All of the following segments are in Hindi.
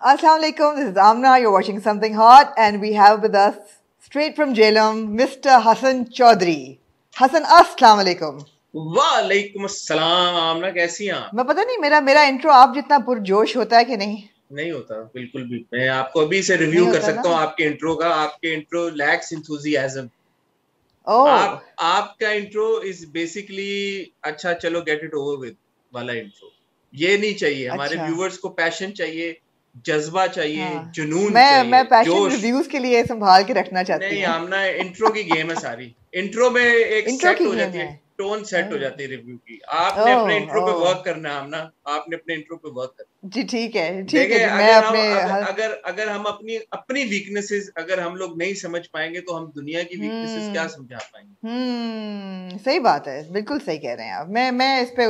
Assalamualaikum. This is Amna. You're watching Something Hot, and we have with us straight from Jhelum, Mr. Hassan Chaudhry. Hassan, Assalamualaikum. वालेकुम अस्सलाम आमना कैसी हैं आप मैं पता नहीं मेरा मेरा इंट्रो आप जितना पुरजोश होता है कि नहीं नहीं होता बिल्कुल भी मैं आपको अभी से रिव्यू कर सकता हूँ आपके इंट्रो का आपके इंट्रो लैक्स इंथुजियाज्म oh. आप आपका इंट्रो इज बेसिकली अच्छा चलो गेट इट ओवर विद वाला इंट्रो ये नहीं चाहिए अच्छा. हमारे व्यूवर्स को पैशन चाहिए जज्बा चाहिए हाँ। जुनून मैं चाहिए, मैं पैशन रिव्यूज के लिए संभाल के रखना चाहती नहीं आमना इंट्रो की गेम है सारी इंट्रो में एक इंट्रो सेट हो जाती है टोन सेट हो हाँ। जाती है रिव्यू की आपने oh, अपने इंट्रो पे वर्क oh। करना आमना आपने अपने इंट्रो पे वर्क करना जी ठीक है ठीक है मैं अगर अपने हम, अगर अगर हम अपनी अपनी वीकनेसेस अगर हम लोग नहीं समझ पाएंगे तो हम दुनिया की वीकनेसेस क्या हम्म, समझा पाएंगे हम्म सही बात है बिल्कुल सही कह रहे हैं आप मैं मैं इस पे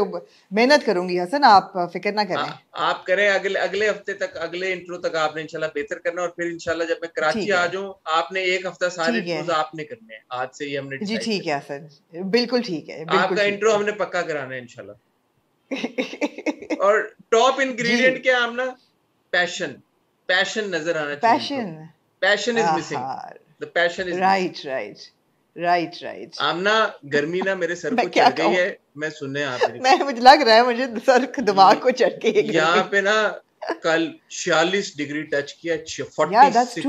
मेहनत करूंगी हसन आप फिक्र ना करें आ, आप करें अगले अगले हफ्ते तक अगले इंट्रो तक आपने इंशाल्लाह बेहतर करना और फिर इंशाल्लाह जब मैं कराची आ जाऊं आपने एक हफ्ता सारे इंट्रोज आपने करने हैं आज से ही हमने जी ठीक है हसन बिल्कुल ठीक है आपका इंट्रो हमने पक्का कराना है इंशाल्लाह और टॉप इंग्रेडिएंट क्या ना पैशन पैशन नजर आना चाहिए passion passion is missing the passion is right right right right Amna गर्मी ना मेरे सर को चढ़ गई है मैं सुनने आप मैं मुझे लग रहा है मुझे सर दिमाग को चढ़ गई यहाँ पे ना कल 46 डिग्री टच किया 46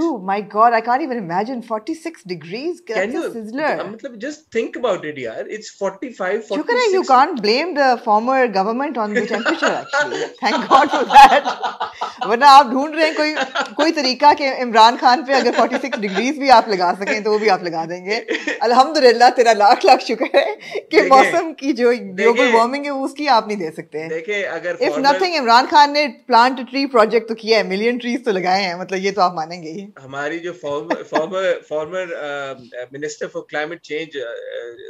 god I can't even imagine 46 degrees can मतलब जस्ट थिंक अबाउट इट यार इट्स 45 46 शुक्र है you can't blame the former government on the temperature thank god for that वरना आप ढूंढ रहे हैं कोई कोई तरीका के इमरान खान पे अगर 46 डिग्रीज भी आप लगा सकें तो वो भी आप लगा देंगे अल्हम्दुलिल्लाह तेरा लाख लाख शुक्र है कि मौसम की जो ग्लोबल वार्मिंग है उसकी आप नहीं दे सकते देखिए इफ नथिंग इमरान खान ने प्लांट ट्री प्रोजेक्ट तो किया है मिलियन ट्रीज तो लगाए हैं मतलब ये तो आप मानेंगे ही हमारी जो former former minister for climate change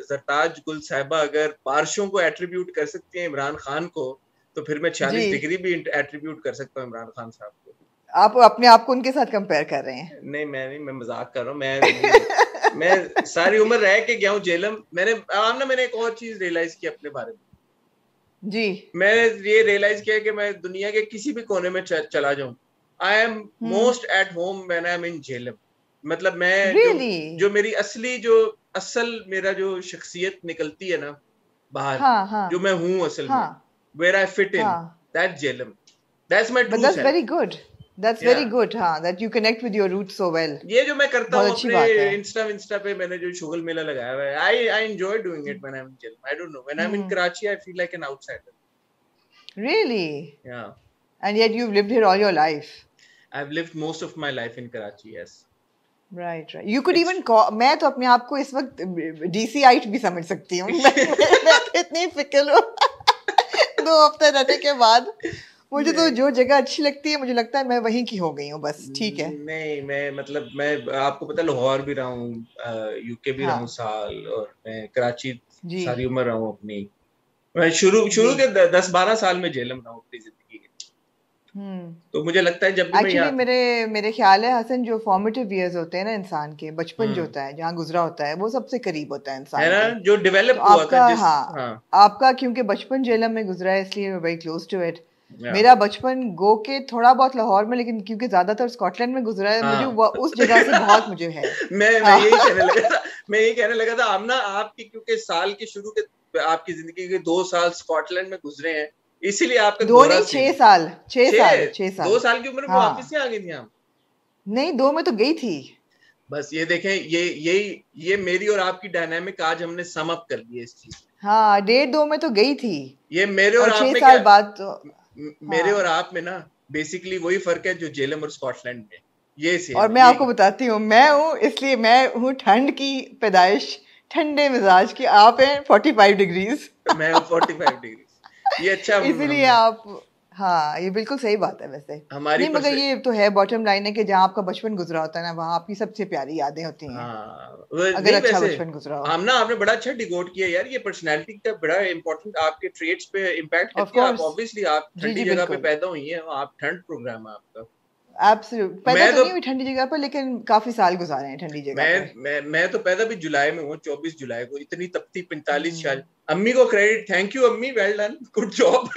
Zartaj Gul साहबा अगर बारिशों को एट्रीब्यूट कर सकती हैं इमरान खान को तो फिर मैं छियालीस डिग्री भी एट्रीब्यूट कर सकता हूँ इमरान खान साहब को आप अपने आप को उनके साथ कंपेयर कर रहे हैं नहीं मैं नहीं मैं मजाक कर रहा हूँ मैं मैं सारी उम्र रह के गया हूँ जेलम मैंने आम ना मैंने एक और चीज रियलाइज की अपने बारे में जी मैं ये रियलाइज किया कि मैं दुनिया के किसी भी कोने में चला जाऊं I am most at home when I am in Jhelum मतलब मैं really? जो, जो मेरी असली जो असल मेरा जो शख्सियत निकलती है ना बाहर हाँ, हाँ, जो मैं हूं असल हाँ, में where I fit in that Jhelum that's my true very good yeah. very good, huh? That you connect with your roots so well. ये जो मैं करता हूँ अपने Insta Insta पे मैंने जो शुगल मेला लगाया हुआ है I I enjoy doing it when I am in jail I don't know when I'm in Karachi, I feel like an outsider. Really? Yeah. And yet you've lived here all your life. I've lived most of my life in Karachi, yes. Right, right. You could It's... even call. मैं तो अपने आप को इस वक्त DC आईट भी समझ सकती हूँ मैं इतनी फिकल हूँ दो हफ्ते रहने के बाद मुझे तो जो जगह अच्छी लगती है मुझे लगता है मैं वहीं की हो गई हूँ बस ठीक है नहीं मैं मतलब मैं आपको पता लाहौर भी रहा हूँ यूके भी हाँ। रहा हूँ हाँ। साल और मैं कराची सारी उम्र रहा हूँ अपनी मैं शुरू शुरू के दस बारह साल में जेलम रहा हूँ अपनी जिंदगी हम्म। तो मुझे लगता है जब भी Actually, मैं मेरे मेरे ख्याल है हसन जो फॉर्मेटिव इयर्स होते हैं ना इंसान के बचपन जो हम्म। होता है जहाँ गुजरा होता है वो सबसे करीब होता है इंसान है ना जो डेवलप तो हुआ आपका हाँ, हाँ आपका क्योंकि बचपन जेलम में गुजरा है इसलिए वेरी क्लोज टू इट मेरा बचपन गो के थोड़ा बहुत लाहौर में लेकिन क्योंकि ज्यादातर स्कॉटलैंड में गुजरा है हाँ। मुझे वो उस जगह से बहुत मुझे है मैं मैं यही हाँ। कहने लगा था मैं यही कहने लगा था हम ना आपकी क्योंकि साल के शुरू के आपकी जिंदगी के दो साल स्कॉटलैंड में गुजरे हैं इसीलिए आपका दो नहीं छह साल छह साल छह साल दो साल की उम्र में हाँ। वापस ही आ गई थी आप नहीं दो में तो गई थी बस ये देखें ये यही ये मेरी और आपकी डायनेमिक आज हमने समअप कर दी इस चीज हाँ डेढ़ दो में तो गई थी ये मेरे और, और छह साल बाद तो मेरे हाँ। और आप में ना बेसिकली वही फर्क है जो जेलम और स्कॉटलैंड में ये से और मैं आपको बताती हूँ मैं हूँ इसलिए मैं हूँ ठंड की पैदाइश ठंडे मिजाज की आप हैं 45 डिग्रीज मैं 45 डिग्रीज ये अच्छा इसीलिए आप हाँ ये बिल्कुल सही बात है वैसे हमारी नहीं मगर ये तो है बॉटम लाइन है कि जहाँ आपका बचपन गुजरा होता है ना वहाँ आपकी सबसे प्यारी यादें होती हैं हाँ, अगर अच्छा बचपन गुजरा हो हम ना आपने बड़ा अच्छा डिगोट किया यार ये पर्सनालिटी का बड़ा इम्पोर्टेंट आपके ट्रेड्स पे इम्पैक्ट करती है आप ऑब्वियसली आप ठंडी जगह पे पैदा हुई है आप ठंड प्रोग्राम है आपका एब्सोल्यूट पैदा तो, तो, नहीं ठंडी जगह पर लेकिन काफी साल गुजारे हैं ठंडी जगह मैं, मैं मैं तो पैदा भी जुलाई में हूँ 24 जुलाई को इतनी तपती 45 हम्म। साल अम्मी को क्रेडिट थैंक यू अम्मी वेल डन गुड जॉब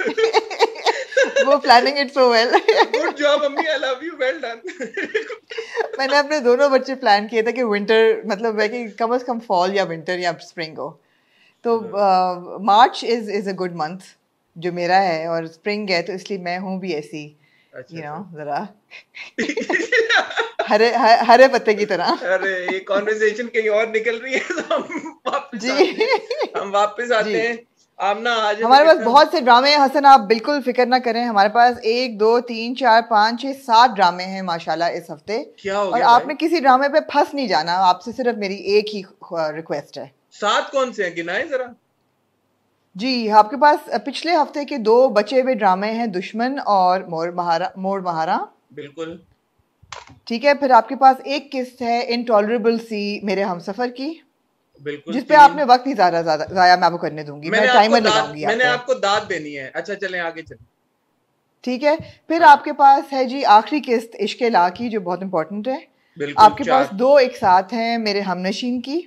वो planning it so well good job mummy I love you well done मैंने अपने दोनों बच्चे प्लान किए थे कि विंटर मतलब वे कि कम से कम फॉल या विंटर या स्प्रिंग हो तो March is is a good month जो मेरा है और स्प्रिंग है तो इसलिए मैं हूं भी ऐसी यू अच्छा, नो अच्छा। जरा हरे हरे पत्ते की तरह अरे ये कॉन्वर्सेशन कहीं और निकल रही है तो हम वापस जी हम वापस आते हैं हमारे पास बहुत से ड्रामे हैं हसन आप बिल्कुल फिक्र ना करें हमारे पास एक दो तीन चार पाँच छः सात ड्रामे हैं माशाल्लाह इस हफ्ते क्या हो और आपने किसी ड्रामे पे फंस नहीं जाना आपसे सिर्फ मेरी एक ही रिक्वेस्ट है सात कौन से हैं जरा जी आपके पास पिछले हफ्ते के दो बचे हुए ड्रामे हैं दुश्मन और मोर महारा मोर महारा बिल्कुल ठीक है फिर आपके पास एक किस्त है इनटॉलरेबल सी मेरे हम सफ़र की बिल्कुल पे आपने वक्त ही ज्यादा ज्यादा मैं आपको करने दूंगी मैं टाइमर लगाऊंगी मैंने आपको दाद देनी है अच्छा चलें आगे चलें ठीक है फिर हाँ। आपके पास है जी आखिरी किस्त इश्क ला की जो बहुत इंपॉर्टेंट है आपके पास दो एक साथ हैं मेरे हमनशीन की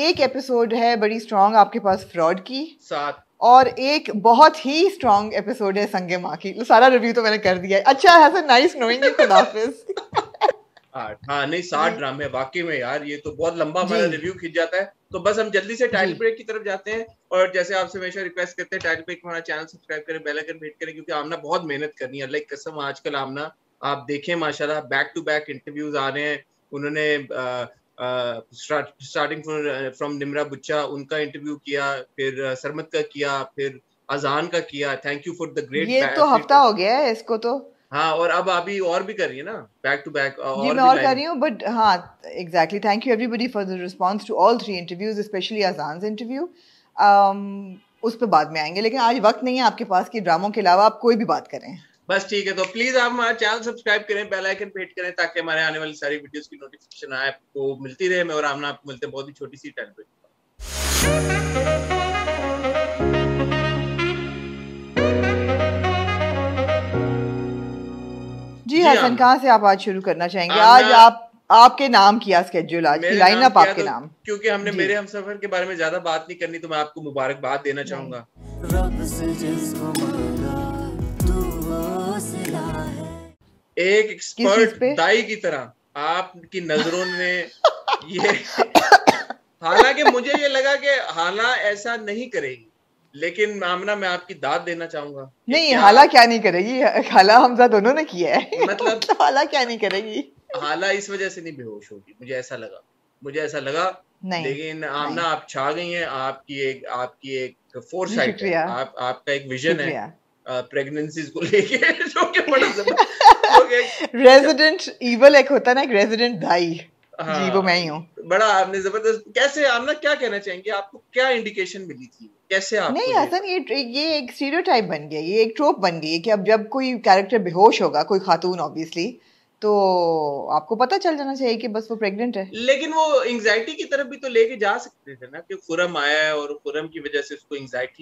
एक एपिसोड है बड़ी स्ट्रॉन्ग आपके पास फ्रॉड की सात और एक बहुत ही स्ट्रॉन्ग एपिसोड है संगे माँ की सारा रिव्यू तो मैंने कर दिया है अच्छा है नाइस नोइंग खुदाफिज आठ हाँ, हाँ नहीं साठ ड्रामे वाकई में यार ये तो बहुत लंबा हमारा रिव्यू खिंच जाता है तो बस हम जल्दी से टाइटल ब्रेक की तरफ जाते हैं और जैसे आपसे हमेशा रिक्वेस्ट करते हैं टाइटल ब्रेक हमारा चैनल सब्सक्राइब करें बेल आइकन हिट करें क्योंकि आमना बहुत मेहनत करनी है लाइक कसम आजकल आमना आप देखें माशाल्लाह बैक टू बैक इंटरव्यूज आ रहे हैं उन्होंने स्टार्टिंग फ्रॉम निमरा बुच्चा उनका इंटरव्यू किया फिर सरमत का किया फिर अजान का किया thank you for the great ये तो हफ्ता हो गया है इसको तो हाँ और अब अभी और भी कर रही है ना बैक टू बैक जी मैं और कर रही हूँ बट हाँ exactly thank you everybody for the response to all three interviews specially Azaan interview उस पर बाद में आएंगे लेकिन आज वक्त नहीं है आपके पास कि ड्रामों के अलावा आप कोई भी बात करें बस ठीक है तो प्लीज आप हमारा चैनल सब्सक्राइब करें बेल आइकन पे हिट करें ताकि हमारे आने वाली सारी वीडियोस की नोटिफिकेशन आए आपको मिलती रहे मैं और आमना आपको मिलते हैं बहुत ही छोटी सी टाइम पे जी हसन हाँ। कहाँ से आप आज शुरू करना चाहेंगे आज आप आपके नाम किया स्केड्यूल आज की लाइन अप आपके तो- नाम क्योंकि हमने मेरे हम सफर के बारे में ज्यादा बात नहीं करनी तो मैं आपको मुबारकबाद देना चाहूंगा एक एक्सपर्ट दाई की तरह आपकी नजरों में ये हालांकि मुझे ये लगा कि हाला ऐसा नहीं करेगी लेकिन मामना मैं आपकी दाद देना चाहूंगा नहीं हाला क्या नहीं करेगी हाला हमजा दोनों ने किया है मतलब हाला क्या नहीं करेगी हाला इस वजह से नहीं बेहोश होगी मुझे ऐसा लगा मुझे ऐसा लगा नहीं, लेकिन आमना आप छा गई हैं आपकी एक आपकी एक फोर साइट है आप आपका एक विजन है प्रेगनेंसीज को लेके जो कि बड़ा रेजिडेंट इवल तो एक होता ना एक रेजिडेंट भाई हाँ, जी वो मैं ही हूँ बड़ा आपने जबरदस्त कैसे आमना क्या कहना चाहेंगे आपको क्या इंडिकेशन मिली थी कैसे आप नहीं हसन ये ये एक स्टीरियोटाइप बन गया ये एक ट्रोप बन गई है कि अब जब कोई कैरेक्टर बेहोश होगा कोई खातून ऑब्वियसली तो आपको पता चल जाना चाहिए कि बस वो प्रेग्नेंट है लेकिन वो की तरफ भी तो लेके जा सकते थे ना कि खुरम आया है और खुरम की वजह से उसको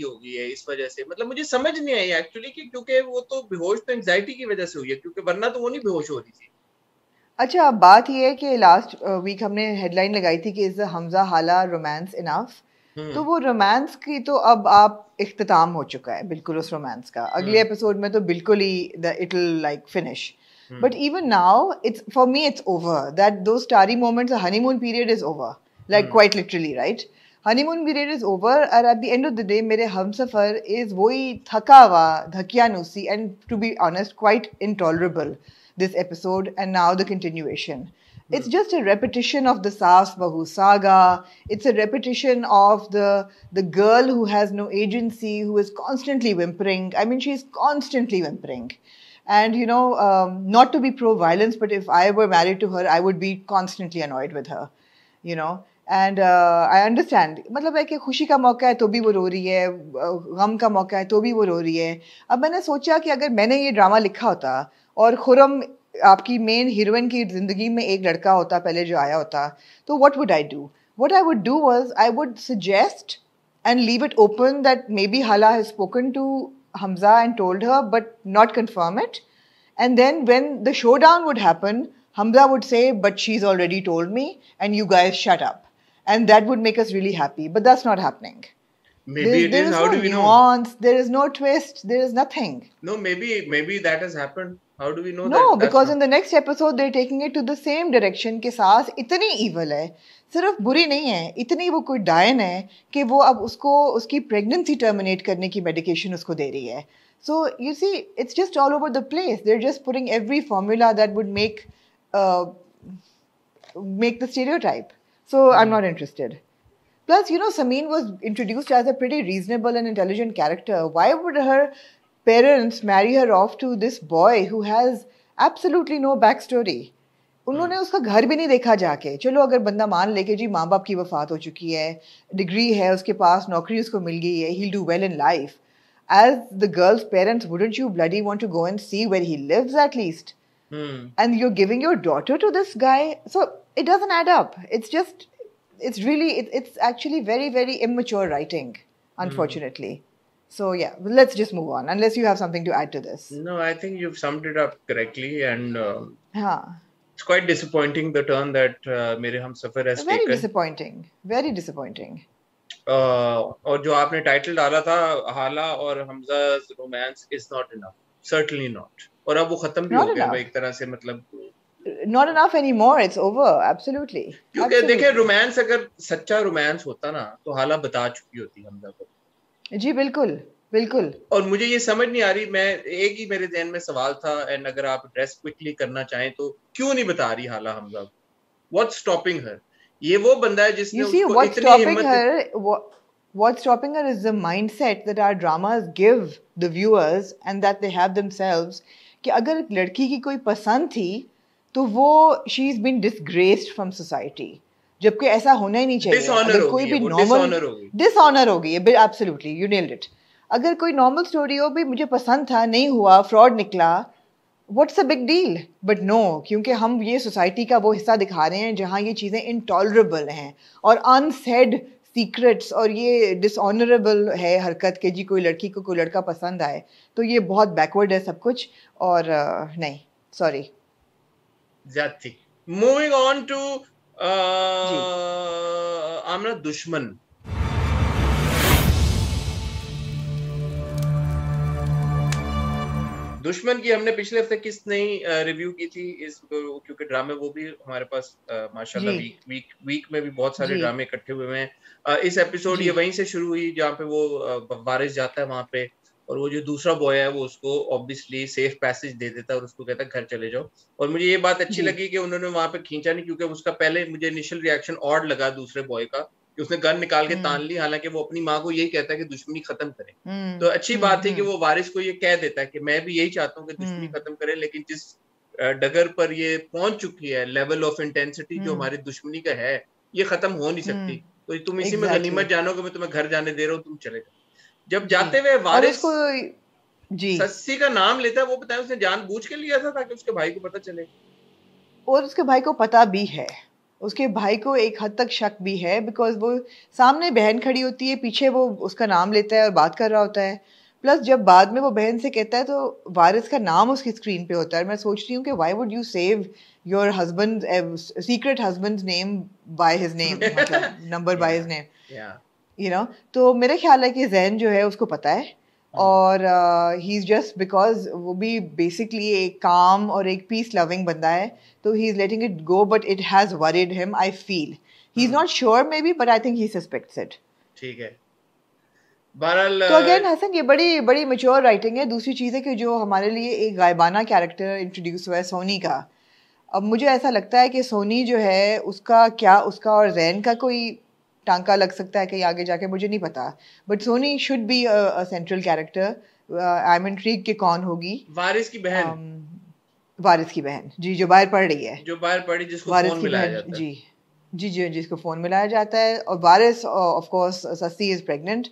हो गई है इस वजह से मतलब मुझे समझ नहीं आई एक्चुअली कि क्योंकि वो तो बेहोश तो एंजाइटी की वजह से हुई है क्योंकि वरना तो वो नहीं बेहोश हो रही थी अच्छा बात यह है कि लास्ट वीक हमने हेडलाइन लगाई थी कि इज हमजा हाला रोमांस इनाफ तो हम्म। वो रोमांस की तो अब आप अख्ताम हो चुका है बिल्कुल उस रोमांस का अगले एपिसोड हम्म। में तो बिल्कुल ही the it like finish but even now it's for me it's over that though starry moments honeymoon period is over like quite literally right honeymoon period is over और at the end of the day Mere Humsafar is वही थका हुआ धकियानुसी and to be honest quite intolerable this episode and now the continuation It's hmm. just a repetition of the Saas Bahu saga. It's a repetition of the the girl who has no agency, who is constantly whimpering. I mean, she's constantly whimpering. And you know, um, not to be pro-violence, but if I were married to her, I would be constantly annoyed with her. You know, And uh, I understand. मतलब है कि खुशी का मौका है तो भी वो रो रही है गम का मौका है तो भी वो रो रही है अब मैंने सोचा कि अगर मैंने ये ड्रामा लिखा होता और खुरम आपकी मेन हीरोइन की जिंदगी में एक लड़का होता पहले जो आया होता तो what would I do what I would do was I would suggest and leave it open that maybe Hala has spoken to Hamza and told her but not confirm it and then when the showdown would happen Hamza would say but she is already told me and you guys shut up and that would make us really happy but that not happening Maybe there, it there is, is how no do we nuance, know? There is no twist. There is nothing. No, maybe maybe that has happened. How do we know no, that? No, because in the next episode they're taking it to the same direction कि सास इतनी evil है सिर्फ बुरी नहीं है इतनी वो कोई डायन है कि वो अब उसको उसकी प्रेगनेंसी टर्मिनेट करने की मेडिकेशन उसको दे रही है so you see it's just all over the place there just putting every formula that would make make the stereotype so I am not interested plus you know Sameen was introduced as a pretty reasonable and intelligent character why would her parents marry her off to this boy who has absolutely no backstory. उन्होंने उसका घर भी नहीं देखा जाके चलो अगर बंदा मान ले कि जी माँ बाप की वफात हो चुकी है डिग्री है उसके पास नौकरी उसको मिल गई है he do well in life as the girls parents wouldn't you bloody want to go and see where he lives at least and you giving your daughter to this guy so it doesn't add up it's just it's really it's actually very very immature writing unfortunately so yeah, let's just move on. Unless you have something to add to this. No, I think you've summed it up correctly, and uh, huh. it's quite disappointing the turn that uh, Mere Hum Safar has Very taken. Very disappointing. Very disappointing. Uh, और जो आपने टाइटल डाला था हाला और Hamza romance is not enough certainly not. और अब वो खत्म भी हो गया एक तरह से मतलब not enough anymore it's over absolutely क्योंकि देखिए रोमांस अगर सच्चा रोमांस होता ना तो हाला बता चुकी होती हमजा को जी बिल्कुल बिल्कुल और मुझे ये समझ नहीं आ रही मैं एक ही मेरे में सवाल था एंड अगर आप ड्रेस क्विकली करना चाहें तो क्यों नहीं बता रही हाला हमजा व्हाट स्टॉपिंग हर ये वो बंदा है जिसने see, उसको इतनी हिम्मत her, what, what's stopping her is the mindset that our dramas give the viewers and that they have themselves कि अगर लड़की की कोई पसंद थी तो वो she is been disgraced from society जबकि ऐसा होना ही नहीं चाहिए अगर कोई भी नॉर्मल डिसऑनर होगी एब्सोल्युटली यू नेल्ड इट अगर कोई नॉर्मल स्टोरी हो भी मुझे पसंद था नहीं हुआ फ्रॉड निकला what's a big deal but no क्योंकि हम ये सोसाइटी का वो हिस्सा दिखा रहे हैं जहाँ ये चीज़ें इनटॉलरेबल हैं और अनसेड सीक्रेट्स और ये डिसऑनरेबल है हरकत के जी कोई लड़की को कोई लड़का पसंद आए तो ये बहुत बैकवर्ड है सब कुछ और uh, नहीं sorry moving on to Amna Dushman Dushman की हमने पिछले हफ्ते किस नई रिव्यू की थी इस क्योंकि ड्रामे वो भी हमारे पास माशाल्लाह वीक वीक वीक में भी बहुत सारे ड्रामे इकट्ठे हुए हैं इस एपिसोड ये वहीं से शुरू हुई जहाँ पे वो बारिश जाता है वहां पे और वो जो दूसरा बॉय है वो उसको ऑब्वियसली सेफ पैसेज दे देता है और उसको कहता है घर चले जाओ और मुझे ये बात अच्छी लगी कि उन्होंने वहां पे खींचा नहीं क्योंकि उसका पहले मुझे इनिशियल रिएक्शन और लगा दूसरे बॉय का कि उसने गन निकाल के हम्म। तान ली हालांकि वो अपनी माँ को यही कहता है कि दुश्मनी खत्म करे हम्म। तो अच्छी बात है हम्म। कि वो वारिस को ये कह देता है कि मैं भी यही चाहता हूँ कि दुश्मनी खत्म करे लेकिन जिस डगर पर ये पहुंच चुकी है लेवल ऑफ इंटेंसिटी जो हमारी दुश्मनी का है ये खत्म हो नहीं सकती तो तुम इसी में गनीमत जानो कि मैं तुम्हें घर जाने दे रहा हूँ तुम चले जाओ जब जाते हाँ। हुए वारिस को जी सस्सी का नाम लेता है वो बताया उसने जानबूझ के लिया था ताकि उसके भाई को पता चले और उसके भाई को पता भी है उसके भाई को एक हद तक शक भी है बिकॉज वो सामने बहन खड़ी होती है पीछे वो उसका नाम लेता है और बात कर रहा होता है प्लस जब बाद में वो बहन से कहता है तो वारिस का नाम उसकी स्क्रीन पे होता है मैं सोच रही हूँ कि why would you save your husband secret husband name by his name number by his name you know तो मेरा ख्याल है कि जैन जो है उसको पता है हाँ। और ही इज़ जस्ट बिकॉज वो भी बेसिकली एक काम और एक पीस लविंग बंदा है तो he is letting it go but it has worried him I feel he is not sure maybe but I think he suspects it ठीक है तो अगेन हसन ये बड़ी बड़ी मेच्योर राइटिंग है दूसरी चीज़ है कि जो हमारे लिए एक गायबाना कैरेक्टर इंट्रोड्यूस हुआ है सोनी का अब मुझे ऐसा लगता है कि सोनी जो है उसका क्या उसका और जैन का कोई टांका लग सकता है कहीं आगे जाके मुझे नहीं पता but Soni should be central character I am ट्रीक के कौन होगी वारिस की बहन um, वारिस की बहन जी जो बाहर पढ़ रही है जो बाहर पढ़ी जिसको वारिस फोन मिलाया जाता है जी जी जी जिसको फोन मिलाया जाता है और Waris of course Sassi is pregnant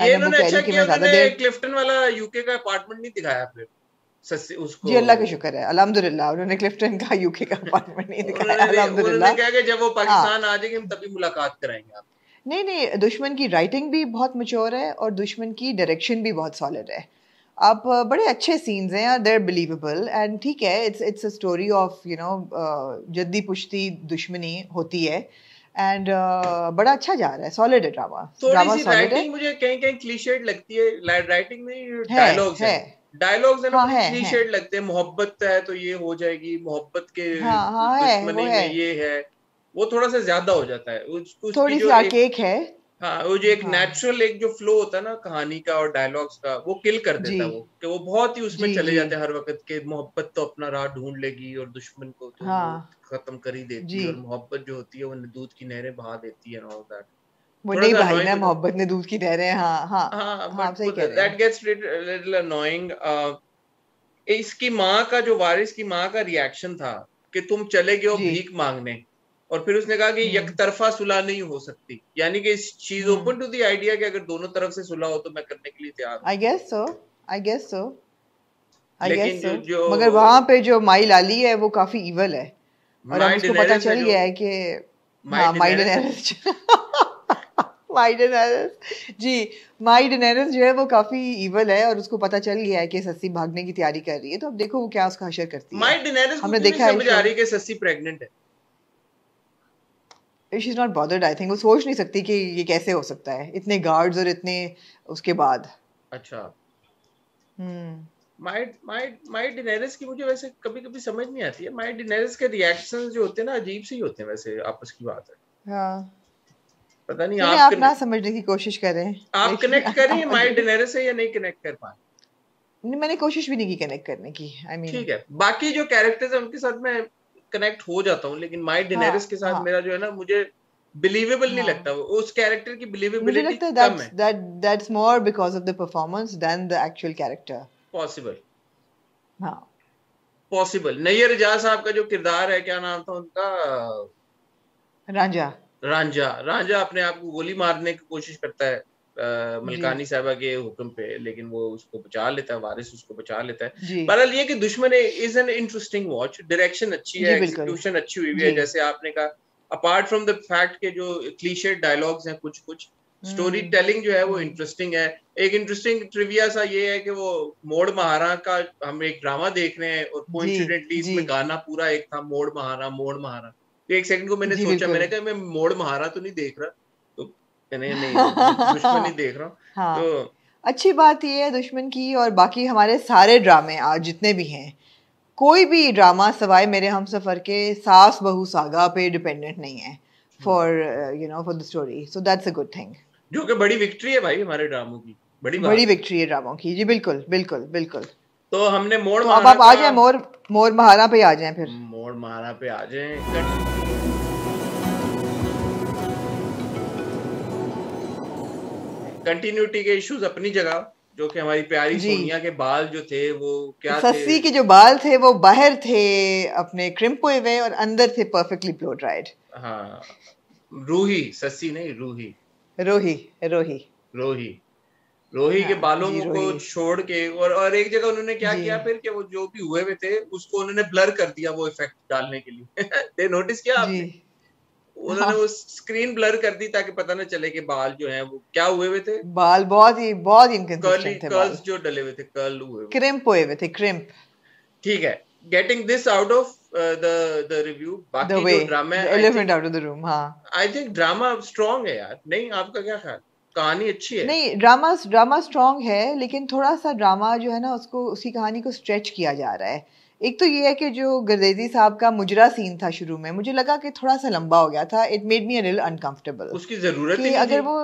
ये इन्होंने अच्छा किया कि मैं ज्यादा देर क्लिफ्टन वाला यूके का अपार्टमेंट नहीं दिखाया फिर उसको जी अल्लाह का शुक्र है अल्हम्दुलिल्लाह उन्होंने क्लिफ्टन का यूके का अपार्टमेंट नहीं दिखाया अल्हम्दुलिल्लाह उन्होंने कहा कि जब वो हाँ। पाकिस्तान आ जाएंगे हम तभी मुलाकात कराएंगे आपसे नहीं नहीं दुश्मन की राइटिंग भी बहुत मच्योर है और दुश्मन की डायरेक्शन भी बहुत सॉलिड है आप बड़े अच्छे सीन्स हैं यार देर बिलीवेबल एंड ठीक है it's it's a story of you know जद्दी पुश्ती दुश्मनी होती है एंड uh, बड़ा अच्छा जा रहा है सॉलिड है ड्रामा ड्रामा सॉलिड है मुझे कहीं कहीं क्लीशेड लगती है राइटिंग में डायलॉग्स है डायलॉग्स है ना क्लीशेड हाँ, लगते हैं मोहब्बत है तो ये हो जाएगी मोहब्बत के हाँ, हाँ, दुश्मनी में ये है वो थोड़ा सा ज्यादा हो जाता है उसको थोड़ी सी एक, है हाँ वो जो एक नेचुरल हाँ. एक जो फ्लो होता है ना कहानी का और डायलॉग्स का वो किल कर देता है वो कि वो बहुत ही उसमें चले जाते हैं हर वक्त के मोहब्बत तो अपना राह ढूंढ लेगी और दुश्मन को तो हाँ, खत्म कर ही देती है और मोहब्बत जो होती है वो दूध की नहरें बहा देती है ऑल दैट वो नहीं भाई ना मोहब्बत ने दूध की नहरें हाँ हाँ, हाँ, हाँ सही कह रहे दैट गेट्स लिटिल अनोइंग इसकी माँ का जो वारिस की माँ का रिएक्शन था कि तुम चले गए हो भीख मांगने और फिर उसने कहा कि एक हम्म। तरफा सुलह नहीं हो सकती यानी कि she is open to the idea कि अगर दोनों तरफ से सुलह हो तो मैं करने के लिए तैयार हूं I guess so I guess so I guess so मगर वहां पे जो माई लाली है वो काफी इवल है और अब उसको पता चल गया है कि हाँ my Daenerys my Daenerys ji my Daenerys जो है वो काफी इवल है और उसको पता चल गया है कि सस्सी भागने की तैयारी कर रही है तो अब देखो वो क्या उसका हशर करती है माई डेनेरिस हमने देखा है समझ आ रही है कि सस्सी प्रेग्नेंट है she is not bothered I think वो सोच नहीं सकती कि ये कैसे हो सकता है इतने गार्ड्स और इतने उसके बाद अच्छा माय माय माय डिनेरिस की मुझे वैसे कभी-कभी समझ नहीं आती है माय डिनेरिस के रिएक्शंस जो होते हैं ना अजीब से ही होते हैं वैसे आपस की बात है हां पता नहीं आप आप ना समझने की कोशिश कर रहे हैं आप कनेक्ट कर हैं माय डिनेरिस से या नहीं कनेक्ट कर पाए नहीं मैंने कोशिश भी नहीं की कनेक्ट करने की आई मीन ठीक है बाकी जो कैरेक्टर्स हैं उनके साथ मैं कनेक्ट हो जाता हूँ लेकिन माई डिनेरिस हाँ, के साथ हाँ. मेरा जो है ना मुझे बिलीवेबल नहीं हाँ। लगता वो उस कैरेक्टर की बिलीवेबिलिटी कम है that that's more because of the performance than the actual character possible हां पॉसिबल नैयर एजाज साहब का जो किरदार है क्या नाम था उनका रांझा रांझा रांझा अपने आप को गोली मारने की कोशिश करता है मलकानी साहबा के हुक्म पे लेकिन वो उसको बचा लेता है वारिस उसको बचा लेता है बहरहाल ये कि Dushman is an interesting watch direction अच्छी है एग्जीक्यूशन अच्छी हुई है जैसे आपने कहा अपार्ट फ्रॉम द फैक्ट के जो क्लीशे डायलॉग्स हैं कुछ कुछ स्टोरी टेलिंग जो है वो इंटरेस्टिंग हम्म। है एक इंटरेस्टिंग ट्रिविया सा ये है कि वो मोड़ महारा का हम एक ड्रामा देख रहे हैं और कोइंसिडेंटली इसमें गाना पूरा एक था मोड़ महारा मोड़ महारा तो एक सेकंड को मैंने सोचा मैंने कहा मैं मोड़ महारा तो नहीं देख रहा नहीं नहीं देख रहा हूँ हाँ. तो अच्छी बात यह है दुश्मन की और बाकी हमारे सारे ड्रामे आज जितने भी हैं कोई भी ड्रामा सवाए मेरे हम सफ़र के सास बहु सागा पे डिपेंडेंट नहीं है for you know for the story so that's a good thing जो कि बड़ी विक्ट्री है भाई हमारे ड्रामों की बड़ी बड़ी विक्ट्री है ड्रामों की जी बिल्कुल बिल्कुल बिल्कुल तो हमने मोड़ तो अब आप आ जाए मोर मोर महारा पे आ जाए फिर मोर महारा पे आ जाए कंटिन्यूटी के इश्यूज अपनी जगह जो कि हमारी प्यारी सोनिया के बाल जो थे वो क्या सस्सी के जो बाल थे वो बाहर थे अपने क्रिम्प हुए हुए और अंदर थे परफेक्टली ब्लो ड्राइड हाँ रूही सस्सी नहीं रूही रोही रोही रोही रोही के हाँ, बालों को छोड़ के और और एक जगह उन्होंने क्या किया फिर कि वो जो भी हुए हुए थे उसको उन्होंने ब्लर कर दिया वो इफेक्ट डालने के लिए नोटिस किया आपने उन्होंने हाँ। वो स्क्रीन ब्लर कर दी ताकि पता ना चले कि बाल जो है वो क्या हुए हुए थे बाल बहुत ही बहुत कर्ली थे कर्ल्स जो डले हुए थे कर्ल हुए क्रिम्प हुए हुए थे क्रिम्प ठीक है getting this out of the the review बाकी जो ड्रामा है elephant out of the room हां आई थिंक ड्रामा स्ट्रांग है यार नहीं आपका क्या ख्याल कहानी अच्छी है नहीं ड्रामा ड्रामा स्ट्रांग है लेकिन थोड़ा सा ड्रामा जो है ना उसको उसी कहानी को स्ट्रेच किया जा रहा है एक तो ये है कि जो गर्देजी साहब का मुजरा सीन था शुरू में मुझे लगा कि थोड़ा सा लंबा हो गया था it made me real uncomfortable उसकी ज़रूरत नहीं अगर वो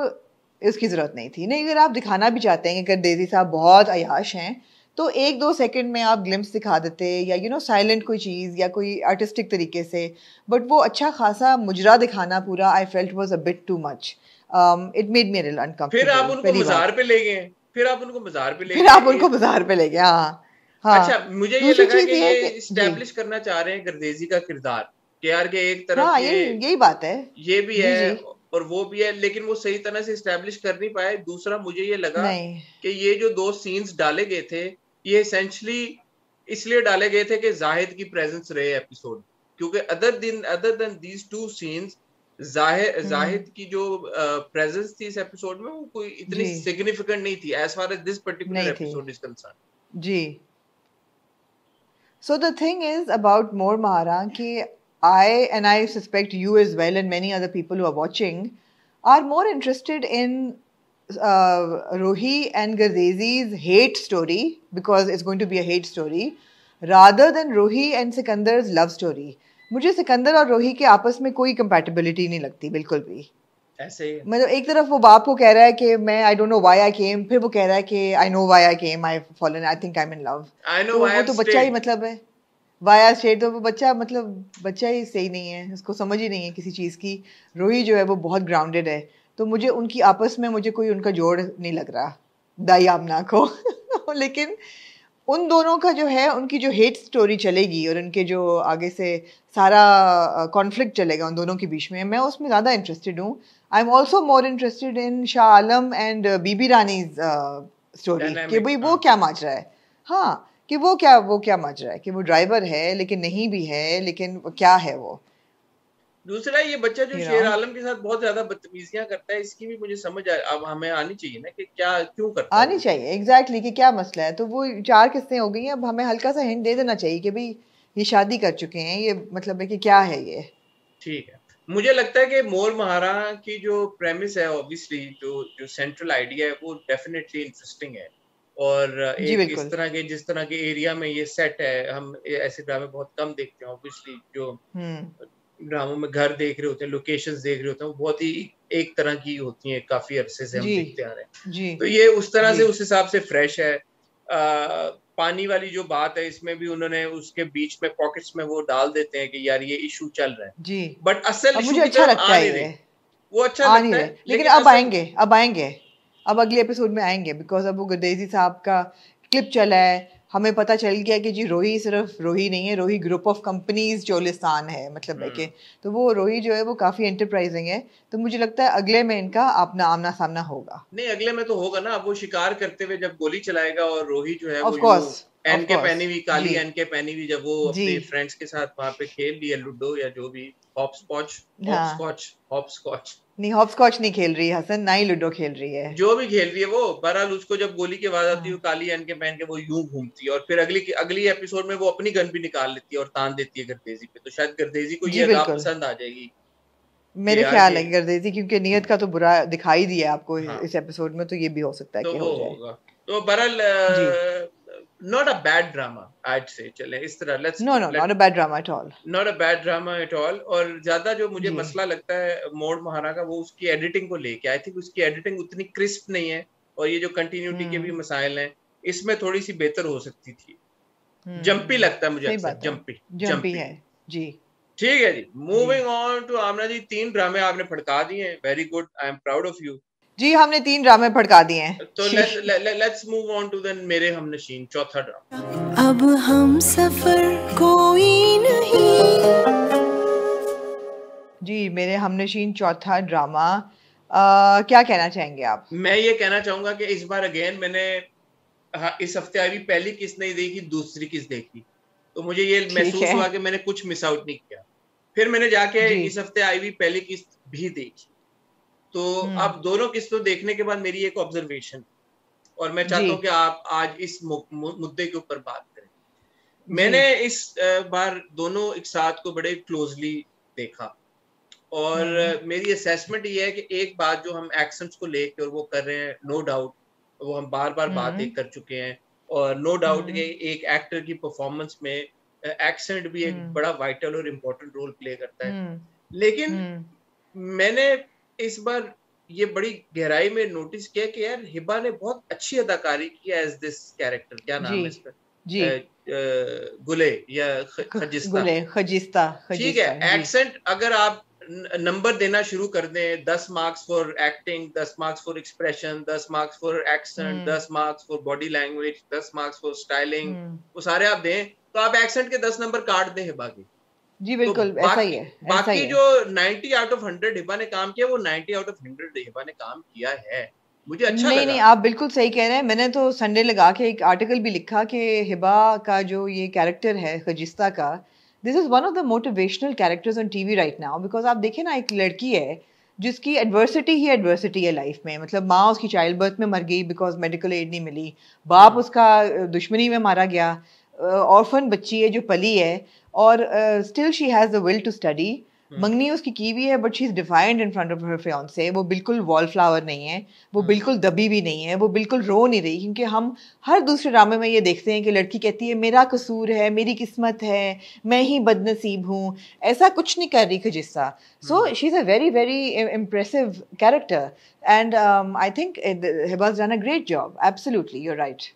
उसकी ज़रूरत नहीं थी नहीं अगर आप दिखाना भी चाहते हैं कि गर्देजी साहब बहुत अयाश हैं तो एक दो सेकंड में आप ग्लिम्स दिखा देते या यू नो साइलेंट कोई चीज़ या कोई आर्टिस्टिक तरीके से बट वो अच्छा खासा मुजरा दिखाना पूरा I felt was a bit too much it made me real uncomfortable फिर आप उनको मज़ार पे ले गए फिर आप उनको मज़ार पे ले फिर आप उनको मज़ार पे ले गए हाँ हाँ, अच्छा मुझे ये लगा कि ये स्टैब्लिश करना चाह रहे हैं गर्देजी का किरदार कि यार के एक तरफ हाँ, ये यही बात है ये भी है और वो भी है लेकिन वो सही तरह से स्टैब्लिश कर नहीं पाए दूसरा मुझे ये लगा कि ये जो दो सीन्स डाले गए थे ये एसेंशली इसलिए डाले गए थे कि जाहिद की प्रेजेंस रहे एपिसोड क्योंकि अदर दिन other than these two scenes Zahid Zahid की जो प्रेजेंस थी इस एपिसोड में वो कोई इतनी सिग्निफिकेंट नहीं थी as far as this particular episode is concern जी So the thing is about More Mahara ki I and I suspect you as well and many other people who are watching are more interested in uh, Rohi and Gardezi's hate story because it's going to be a hate story rather than Rohi and Sikandar's love story. मुझे सिकंदर और रोही के आपस में कोई कंपैटिबिलिटी नहीं लगती बिल्कुल भी ऐसे ही मतलब एक तरफ वो बाप को कह रहा है कि मैं I don't know why I came फिर वो कह रहा है कि I know why I came I fallen I think I am in love I know why तो बच्चा ही मतलब है वाया स्टेट तो वो बच्चा मतलब बच्चा ही सही नहीं है उसको समझ ही नहीं है किसी चीज़ की रोही जो है वो बहुत ग्राउंडेड है तो मुझे उनकी आपस में मुझे कोई उनका जोड़ नहीं लग रहा दाई आमना को लेकिन उन दोनों का जो है उनकी जो हेट स्टोरी चलेगी और उनके जो आगे से सारा कॉन्फ्लिक्ट चलेगा उन दोनों के बीच में मैं उसमें ज़्यादा इंटरेस्टेड हूँ I am also more interested in Shah Alam and Bibi Rani story कि भाई वो हाँ। क्या माच रहा है हाँ कि वो क्या वो क्या माच रहा है कि वो ड्राइवर है लेकिन नहीं भी है लेकिन क्या है वो दूसरा ये बच्चा जो शेर आलम के साथ बहुत ज्यादा बदतमीजियां करता है इसकी भी मुझे समझ आ, अब हमें आनी चाहिए ना कि क्या क्यों करता आनी चाहिए एग्जैक्टली exactly, कि क्या मसला है तो वो चार किस्तें हो गई हैं अब हमें हल्का सा हिंट दे देना चाहिए कि भाई ये शादी कर चुके हैं ये मतलब है कि क्या है ये ठीक है मुझे लगता है कि मोर महारा की जो प्रेमिस है ऑब्वियसली जो जो सेंट्रल आइडिया है वो डेफिनेटली इंटरेस्टिंग है और एक इस तरह के जिस तरह के एरिया में ये सेट है हम ऐसे ड्रामे बहुत कम देखते हैं ऑब्वियसली जो हम्म। ड्रामों में घर देख रहे होते हैं लोकेशंस देख रहे होते हैं बहुत ही एक तरह की होती है काफी अरसे से हम देखते आ रहे हैं तो ये उस तरह से उस हिसाब से फ्रेश है आ, पानी वाली जो बात है इसमें भी उन्होंने उसके बीच में पॉकेट्स में वो डाल देते हैं कि यार ये इशू चल रहा है जी बट असल मुझे अच्छा लगता है वो अच्छा लगता है लेकिन अब आएंगे अब आएंगे अब अगले एपिसोड में आएंगे बिकॉज अब वो साहब का क्लिप चला है हमें पता चल गया कि जी रोही सिर्फ रोही नहीं है रोही ग्रुप ऑफ कंपनीज चोलिस्तान है मतलब है हम्म। कि तो वो रोही जो है वो काफ़ी एंटरप्राइजिंग है तो मुझे लगता है अगले में इनका अपना आमना सामना होगा नहीं अगले में तो होगा ना अब वो शिकार करते हुए जब गोली चलाएगा और रोही जो है of वो कोर्स के पहनी हुई काली एन के पहनी हुई जब वो अपने फ्रेंड्स के साथ वहां पे खेल लिया लूडो या जो भी hop hopscotch scotch hopscotch नहीं हॉपस्कॉच नहीं खेल रही हसन ना ही लूडो खेल रही है जो भी खेल रही है वो बहरहाल उसको जब गोली की आवाज आती है काली एन के पहन के वो यूं घूमती है और फिर अगली अगली एपिसोड में वो अपनी गन भी निकाल लेती है और तान देती है गर्देजी पे तो शायद गर्देजी को ये पसंद आ जाएगी मेरे ख्याल है गर्देजी क्योंकि नियत का तो बुरा दिखाई दिया आपको हाँ। इस एपिसोड में तो ये भी हो सकता है तो कि हो जाए तो बहरहाल not a bad drama i'd say chale is tarah let's no no let, not a bad drama at all not a bad drama at all और ज्यादा जो मुझे hmm. मसला लगता है मोड़ महाना का वो उसकी एडिटिंग को लेके आई थिंक उसकी एडिटिंग उतनी क्रिस्प नहीं है और ये जो कंटिन्यूटी hmm. के भी हम्म। मसाइल हैं इसमें थोड़ी सी बेहतर हो सकती थी hmm. हम्म। जंपी लगता है मुझे जंपी जंपी है जी ठीक है जी moving on to Aamna ji तीन ड्रामे आपने फटका दिए very good I am proud of you जी हमने तीन ड्रामे भड़का दिए हैं तो let's move on to then Mere हम नशीन चौथा ड्रामा अब हम सफर कोई नहीं जी मेरे हम नशीन चौथा ड्रामा आ, क्या कहना चाहेंगे आप मैं ये कहना चाहूंगा कि इस बार अगेन मैंने हाँ, इस हफ्ते अभी पहली किस्त नहीं देखी दूसरी किस्त देखी तो मुझे ये महसूस हुआ कि मैंने कुछ मिस आउट नहीं किया फिर मैंने जाके इस हफ्ते आई हुई पहली किस्त भी देखी तो हम्म। आप दोनों किस्तों देखने के बाद मेरी एक ऑब्जर्वेशन और मैं चाहता हूँ कि आप आज इस मुद्दे के ऊपर बात करें मैंने इस बार दोनों एक साथ को बड़े क्लोजली देखा और हम्म। मेरी असेसमेंट ये है कि एक बात जो हम एक्शंस को लेके और वो कर रहे हैं नो no डाउट वो हम बार बार हम्म। बात एक कर चुके हैं और नो no डाउट ये एक एक्टर की परफॉर्मेंस में एक्सेंट भी एक बड़ा वाइटल और इम्पोर्टेंट रोल प्ले करता है लेकिन मैंने इस बार ये बड़ी गहराई में नोटिस किया कि यार हिबा ने बहुत अच्छी अदाकारी की एज दिस कैरेक्टर क्या नाम है इसका जी गुले या खजिस्ता गुले खजिस्ता ठीक है एक्सेंट अगर आप नंबर देना शुरू कर दें दस मार्क्स फॉर एक्टिंग दस मार्क्स फॉर एक्सप्रेशन दस मार्क्स फॉर एक्सेंट दस मार्क्स फॉर बॉडी लैंग्वेज दस मार्क्स फॉर स्टाइलिंग वो सारे आप दें तो आप एक्सेंट के दस नंबर काट दें हिबा की जी बिल्कुल तो ऐसा ही है बाकी ही है। जो 90 आउट ऑफ 100 हिबा ने काम किया वो 90 आउट ऑफ 100 हिबा ने काम किया है मुझे अच्छा नहीं लगा। नहीं आप बिल्कुल सही कह रहे हैं मैंने तो संडे लगा के एक आर्टिकल भी लिखा कि हिबा का जो ये कैरेक्टर है खजिस्ता का this is one of the motivational characters on TV right now because आप देखें ना एक लड़की है जिसकी एडवर्सिटी ही एडवर्सिटी है लाइफ में मतलब माँ उसकी चाइल्ड बर्थ में मर गई बिकॉज मेडिकल एड नहीं मिली बाप हम्म। उसका दुश्मनी में मारा गया ऑर्फन बच्ची है जो पली है और still she has the will to study मंगनी उसकी की भी है but she is defined in front of her फ्योन से वो बिल्कुल वॉल फ्लावर नहीं है वो hmm. बिल्कुल दबी भी नहीं है वो बिल्कुल रो नहीं रही क्योंकि हम हर दूसरे ड्रामे में ये देखते हैं कि लड़की कहती है मेरा कसूर है मेरी किस्मत है मैं ही बदनसीब हूँ ऐसा कुछ नहीं कर रही Khujista so she is a very very impressive character and I think Hiba's done a great job absolutely you're right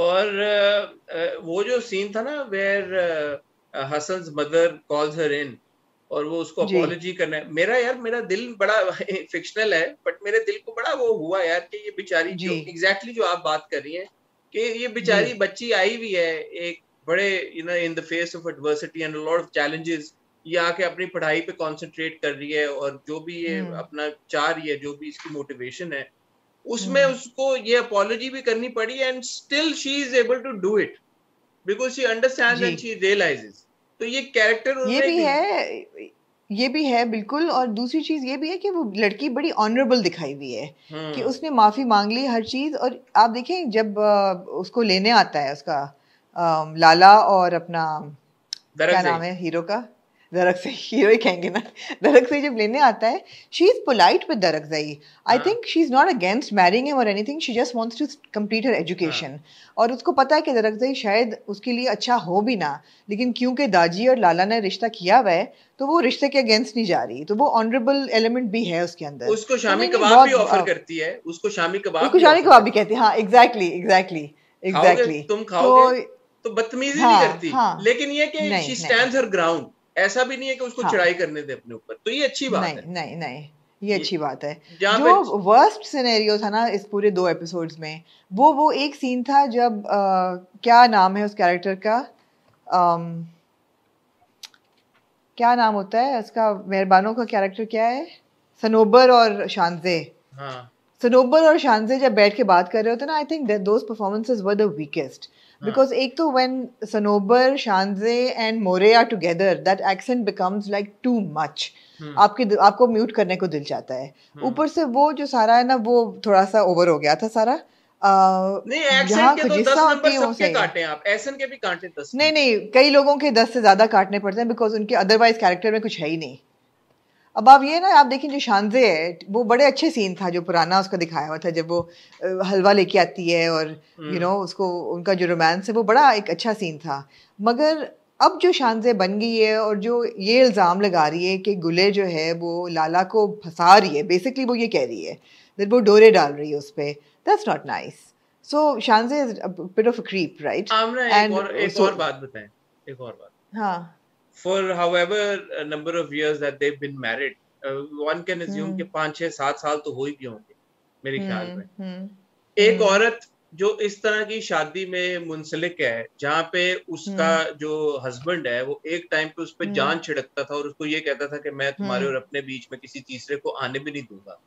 और वो जो सीन था ना where Hasan mother calls her in और वो उसको अपोलॉजी करना है मेरा यार मेरा दिल बड़ा फिक्शनल है बट मेरे दिल को बड़ा वो हुआ यार कि ये बिचारी जो एग्जैक्टली exactly जो आप बात कर रही हैं कि ये बिचारी बच्ची आई हुई है एक बड़े you know in the face of adversity and lot of challenges ये आके अपनी पढ़ाई पे कंसंट्रेट कर रही है और जो भी ये हम्म। अपना चाह रही है जो भी इसकी मोटिवेशन है उसमें हम्म। उसको ये अपॉलोजी भी करनी पड़ी and still she is able to do it because she understand and she realises तो ये कैरेक्टर ये भी है ये भी है बिल्कुल और दूसरी चीज ये भी है कि वो लड़की बड़ी ऑनरेबल दिखाई हुई है हम्म। कि उसने माफी मांग ली हर चीज और आप देखें जब उसको लेने आता है उसका लाला और अपना क्या नाम है हीरो का दरक कहेंगे ना जब लेने आता है she is polite with I think she is not against marrying और she just to her education और उसको पता है कि दरकजई शायद उसके लिए अच्छा हो भी ना लेकिन क्योंकि दाजी और लाला ने रिश्ता किया हुआ है तो वो रिश्ते के अगेंस्ट नहीं जा रही तो वो ऑनरेबल एलिमेंट भी है उसके अंदर उसको तो शामी कबाब भी ऑफर हाँ। करती है उसको शामी कबाब उसको शामी कबाब भी कहती है हाँ एग्जैक्टली एग्जैक्टली एग्जैक्टली तुम खाओगे तो, तो बदतमीजी हाँ, नहीं करती हाँ। लेकिन ये कि शी स्टैंड्स हर ग्राउंड ऐसा भी नहीं है कि उसको हाँ। चढ़ाई करने दे अपने ऊपर तो ये अच्छी बात नहीं, है नहीं नहीं ये अच्छी बात है जो वर्स्ट सिनेरियो था ना इस पूरे दो एपिसोड्स में वो वो एक सीन था जब आ, क्या नाम है उस कैरेक्टर का आम, क्या नाम होता है उसका मेहरबानों का कैरेक्टर क्या है सनोबर और शानजे हाँ. सनोबर और शानजे जब बैठ के बात कर रहे होते ना I think those performances were the weakest हाँ। एक तो वेन सनोबर shanze एंड मोरे are together that accent becomes like too much आपके आपको म्यूट करने को दिल जाता है हम्म। ऊपर से वो जो सारा है ना वो थोड़ा सा ओवर हो गया था सारा नहीं तो नहीं कई लोगों के दस से ज्यादा काटने पड़ते हैं बिकॉज उनके अदरवाइज कैरेक्टर में कुछ है ही नहीं अब आप ये ना आप देखिए जो शानजे है वो बड़े अच्छे सीन था जो पुराना उसका दिखाया हुआ था जब वो हलवा लेके आती है और यू hmm. नो know, उसको उनका जो रोमांस है वो बड़ा एक अच्छा सीन था मगर अब जो शानजे बन गई है और जो ये इल्ज़ाम लगा रही है कि गुले जो है वो लाला को फंसा रही है बेसिकली वो ये कह रही है दैट वो डोरे डाल रही है उस पर that's not nice so Shanze is bit of a creep right and एक और बात बताएं एक और बात हाँ for however a uh, number of years that they've been married uh, one can assume hmm. कि पाँच छः सात साल तो हो ही भी होंगे मेरे hmm, ख्याल में hmm, एक औरत जो इस तरह की शादी में मुंसलिक है जहाँ पे उसका जो हस्बैंड है वो एक टाइम पे उस पर जान छिड़कता था और उसको ये कहता था कि मैं तुम्हारे और अपने बीच में किसी तीसरे को आने भी नहीं दूंगा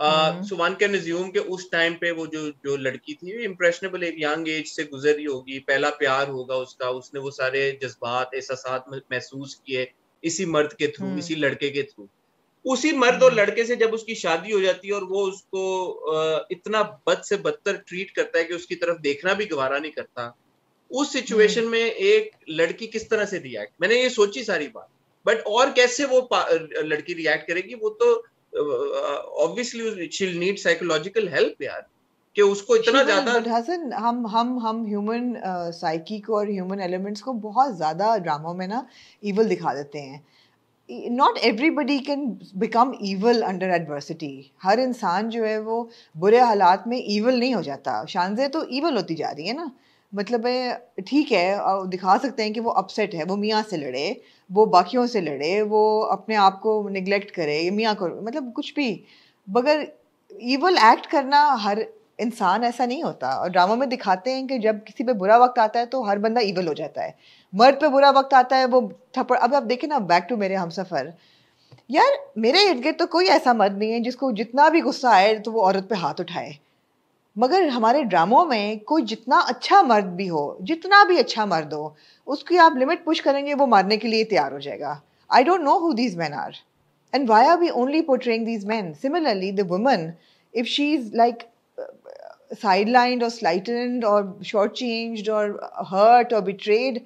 सो वन कैन रिज्यूम के उस टाइम पे वो जो जो लड़की थी इम्प्रेशनेबल एक यंग एज से गुजर गुजरी होगी पहला प्यार होगा उसका उसने वो सारे जज्बात एहसास महसूस किए इसी मर्द के थ्रू हम्म। इसी लड़के के थ्रू उसी मर्द और हम्म। लड़के से जब उसकी शादी हो जाती है और वो उसको इतना बद से बदतर ट्रीट करता है कि उसकी तरफ देखना भी गवारा नहीं करता उस सिचुएशन हम्म। में एक लड़की किस तरह से रिएक्ट मैंने ये सोची सारी बात बट और कैसे वो लड़की रिएक्ट करेगी वो तो ऑब्वियसली शील नीड साइकोलॉजिकल हेल्प यार कि उसको इतना ज्यादा हसन हम हम हम ह्यूमन साइकी uh, को और ह्यूमन एलिमेंट्स को बहुत ज्यादा ड्रामों में ना इवल दिखा देते हैं not everybody can become evil under adversity हर इंसान जो है वो बुरे हालात में ईवल नहीं हो जाता शानजे तो ईवल होती जा रही है ना मतलब ठीक है दिखा सकते हैं कि वो अपसेट है वो मियाँ से लड़े वो बाकियों से लड़े वो अपने आप को निगलेक्ट करे मियाँ को मतलब कुछ भी मगर ईवल एक्ट करना हर इंसान ऐसा नहीं होता और ड्रामा में दिखाते हैं कि जब किसी पे बुरा वक्त आता है तो हर बंदा ईवल हो जाता है मर्द पे बुरा वक्त आता है वो थप्पड़ अब आप देखें ना बैक टू मेरे हम सफ़र यार मेरे इर्द गिर्द तो कोई ऐसा मर्द नहीं है जिसको जितना भी गुस्सा आए तो वो औरत पे हाथ उठाए मगर हमारे ड्रामों में कोई जितना अच्छा मर्द भी हो जितना भी अच्छा मर्द हो उसकी आप लिमिट पुश करेंगे वो मारने के लिए तैयार हो जाएगा I don't know who these men are and why are we only portraying these men similarly the woman if she is like और स्लाइटेंड और शॉर्ट shortchanged और हर्ट और बिट्रेड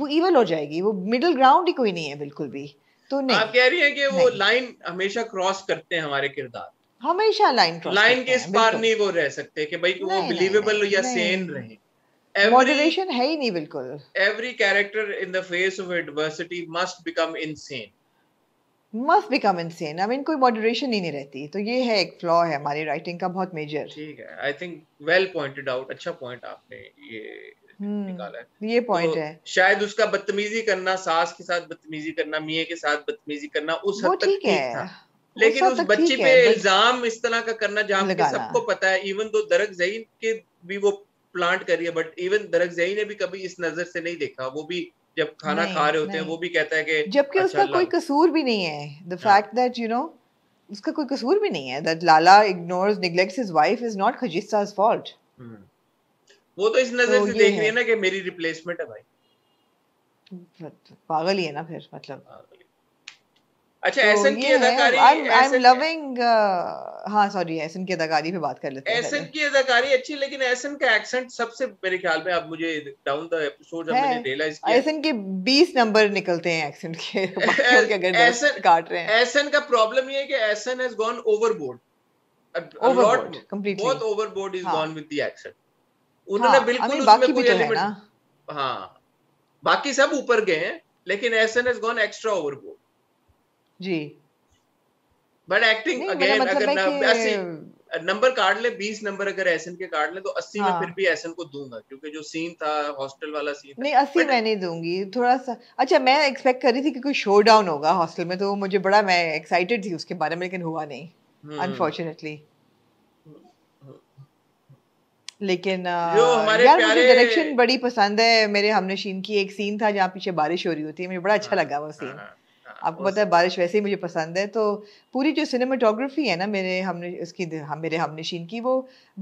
वो इवल हो जाएगी वो मिडिल ग्राउंड ही कोई नहीं है बिल्कुल भी तो नहीं आप कह रही है कि वो लाइन हमेशा क्रॉस करते हैं हमारे किरदार हमेशा लाइन लाइन के इस पार नहीं वो रह सकते कि भाई वो बिलीवेबल या सेन रहे मॉडरेशन है ही नहीं बिल्कुल every character in the face of adversity must become insane must become insane I mean कोई मॉडरेशन ही नहीं रहती तो ये है एक फ्लॉ है हमारी राइटिंग का बहुत मेजर ठीक है I think well pointed out अच्छा पॉइंट आपने ये हम्म, निकाला ये पॉइंट तो है शायद उसका बदतमीजी करना सास के साथ बदतमीजी करना मियाँ के साथ बदतमीजी करना उस हद तक ठीक है लेकिन उस तो बच्चे पे इल्जाम इस तरह का करना जहाँ सबको पता है इवन दो दरक जहीन के भी वो प्लांट करिए बट इवन दरक जहीन ने भी कभी इस नजर से नहीं देखा वो भी जब खाना खा रहे होते हैं वो भी कहता है कि जबकि अच्छा हाँ। उसका कोई कसूर भी नहीं है the fact that you know उसका कोई कसूर भी नहीं है that Lala ignores neglects his wife is not Khujista's fault वो तो इस तो नजर से देख रही है ना कि मेरी रिप्लेसमेंट है भाई पागल ही है ना फिर मतलब हाँ। अच्छा तो की अदाकारी आई एम लविंग सॉरी की अदाकारी पे बात कर लेते हैं की अदाकारी अच्छी लेकिन का एक्सेंट सबसे मेरे ख्याल में अब मुझे डाउन द एपिसोड मैंने रियलाइज किया के 20 नंबर निकलते हैं एक्सेंट के अगर काट रहे हैं का प्रॉब्लम ये है कि has gone overboard overboard completely बहुत overboard is gone with the accent उन्होंने बिल्कुल उसमें कोई एलिमेंट तो हाँ, बाकी सब ऊपर गए हैं लेकिन Ahsan has gone extra overboard जी बट एक्टिंग अगेन अगर नंबर कार्ड ले बीस नंबर अगर एसन के कार्ड ले तो अस्सी हाँ. में फिर भी एसन को दूंगा क्योंकि जो सीन था हॉस्टल वाला सीन नहीं अस्सी मैं नहीं दूंगी थोड़ा सा अच्छा मैं एक्सपेक्ट कर रही थी कि कोई शो डाउन होगा हॉस्टल में तो मुझे बड़ा मैं एक्साइटेड थी उसके बारे में लेकिन हुआ नहीं अनफॉर्चुनेटली हम्म। हम्म। लेकिन यार मुझे डायरेक्शन बड़ी पसंद है मेरे हमने शीन की एक सीन था जहाँ पीछे बारिश हो रही होती है मुझे बड़ा अच्छा हाँ, लगा वो सीन हाँ, आपको पता है बारिश वैसे ही मुझे पसंद है तो पूरी जो सिनेमाटोग्राफी है ना मेरे हमने उसकी हम, हाँ, मेरे हमने शीन की वो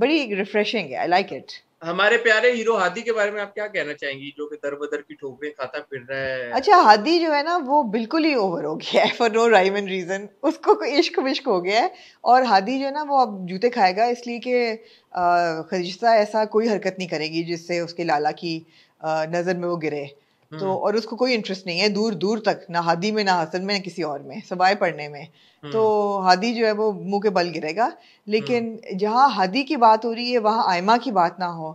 बड़ी रिफ्रेशिंग है आई लाइक इट हमारे प्यारे हीरो हादी के बारे में आप क्या कहना चाहेंगी जो कि दर बदर की ठोकरें खाता फिर रहा है अच्छा हादी जो है ना वो बिल्कुल ही ओवर हो गया है for no rhyme and reason उसको इश्क विश्क हो गया है और हादी जो है ना वो अब जूते खाएगा इसलिए कि खजिश्ता ऐसा कोई हरकत नहीं करेगी जिससे उसके लाला की नज़र में वो गिरे हम्म। तो और उसको कोई इंटरेस्ट नहीं है दूर दूर तक ना हादी में ना हसन में ना किसी और में सवाए पढ़ने में हम्म। तो हादी जो है वो मुंह के बल गिरेगा लेकिन हम्म। जहाँ हादी की बात हो रही है वहाँ आयमा की बात ना हो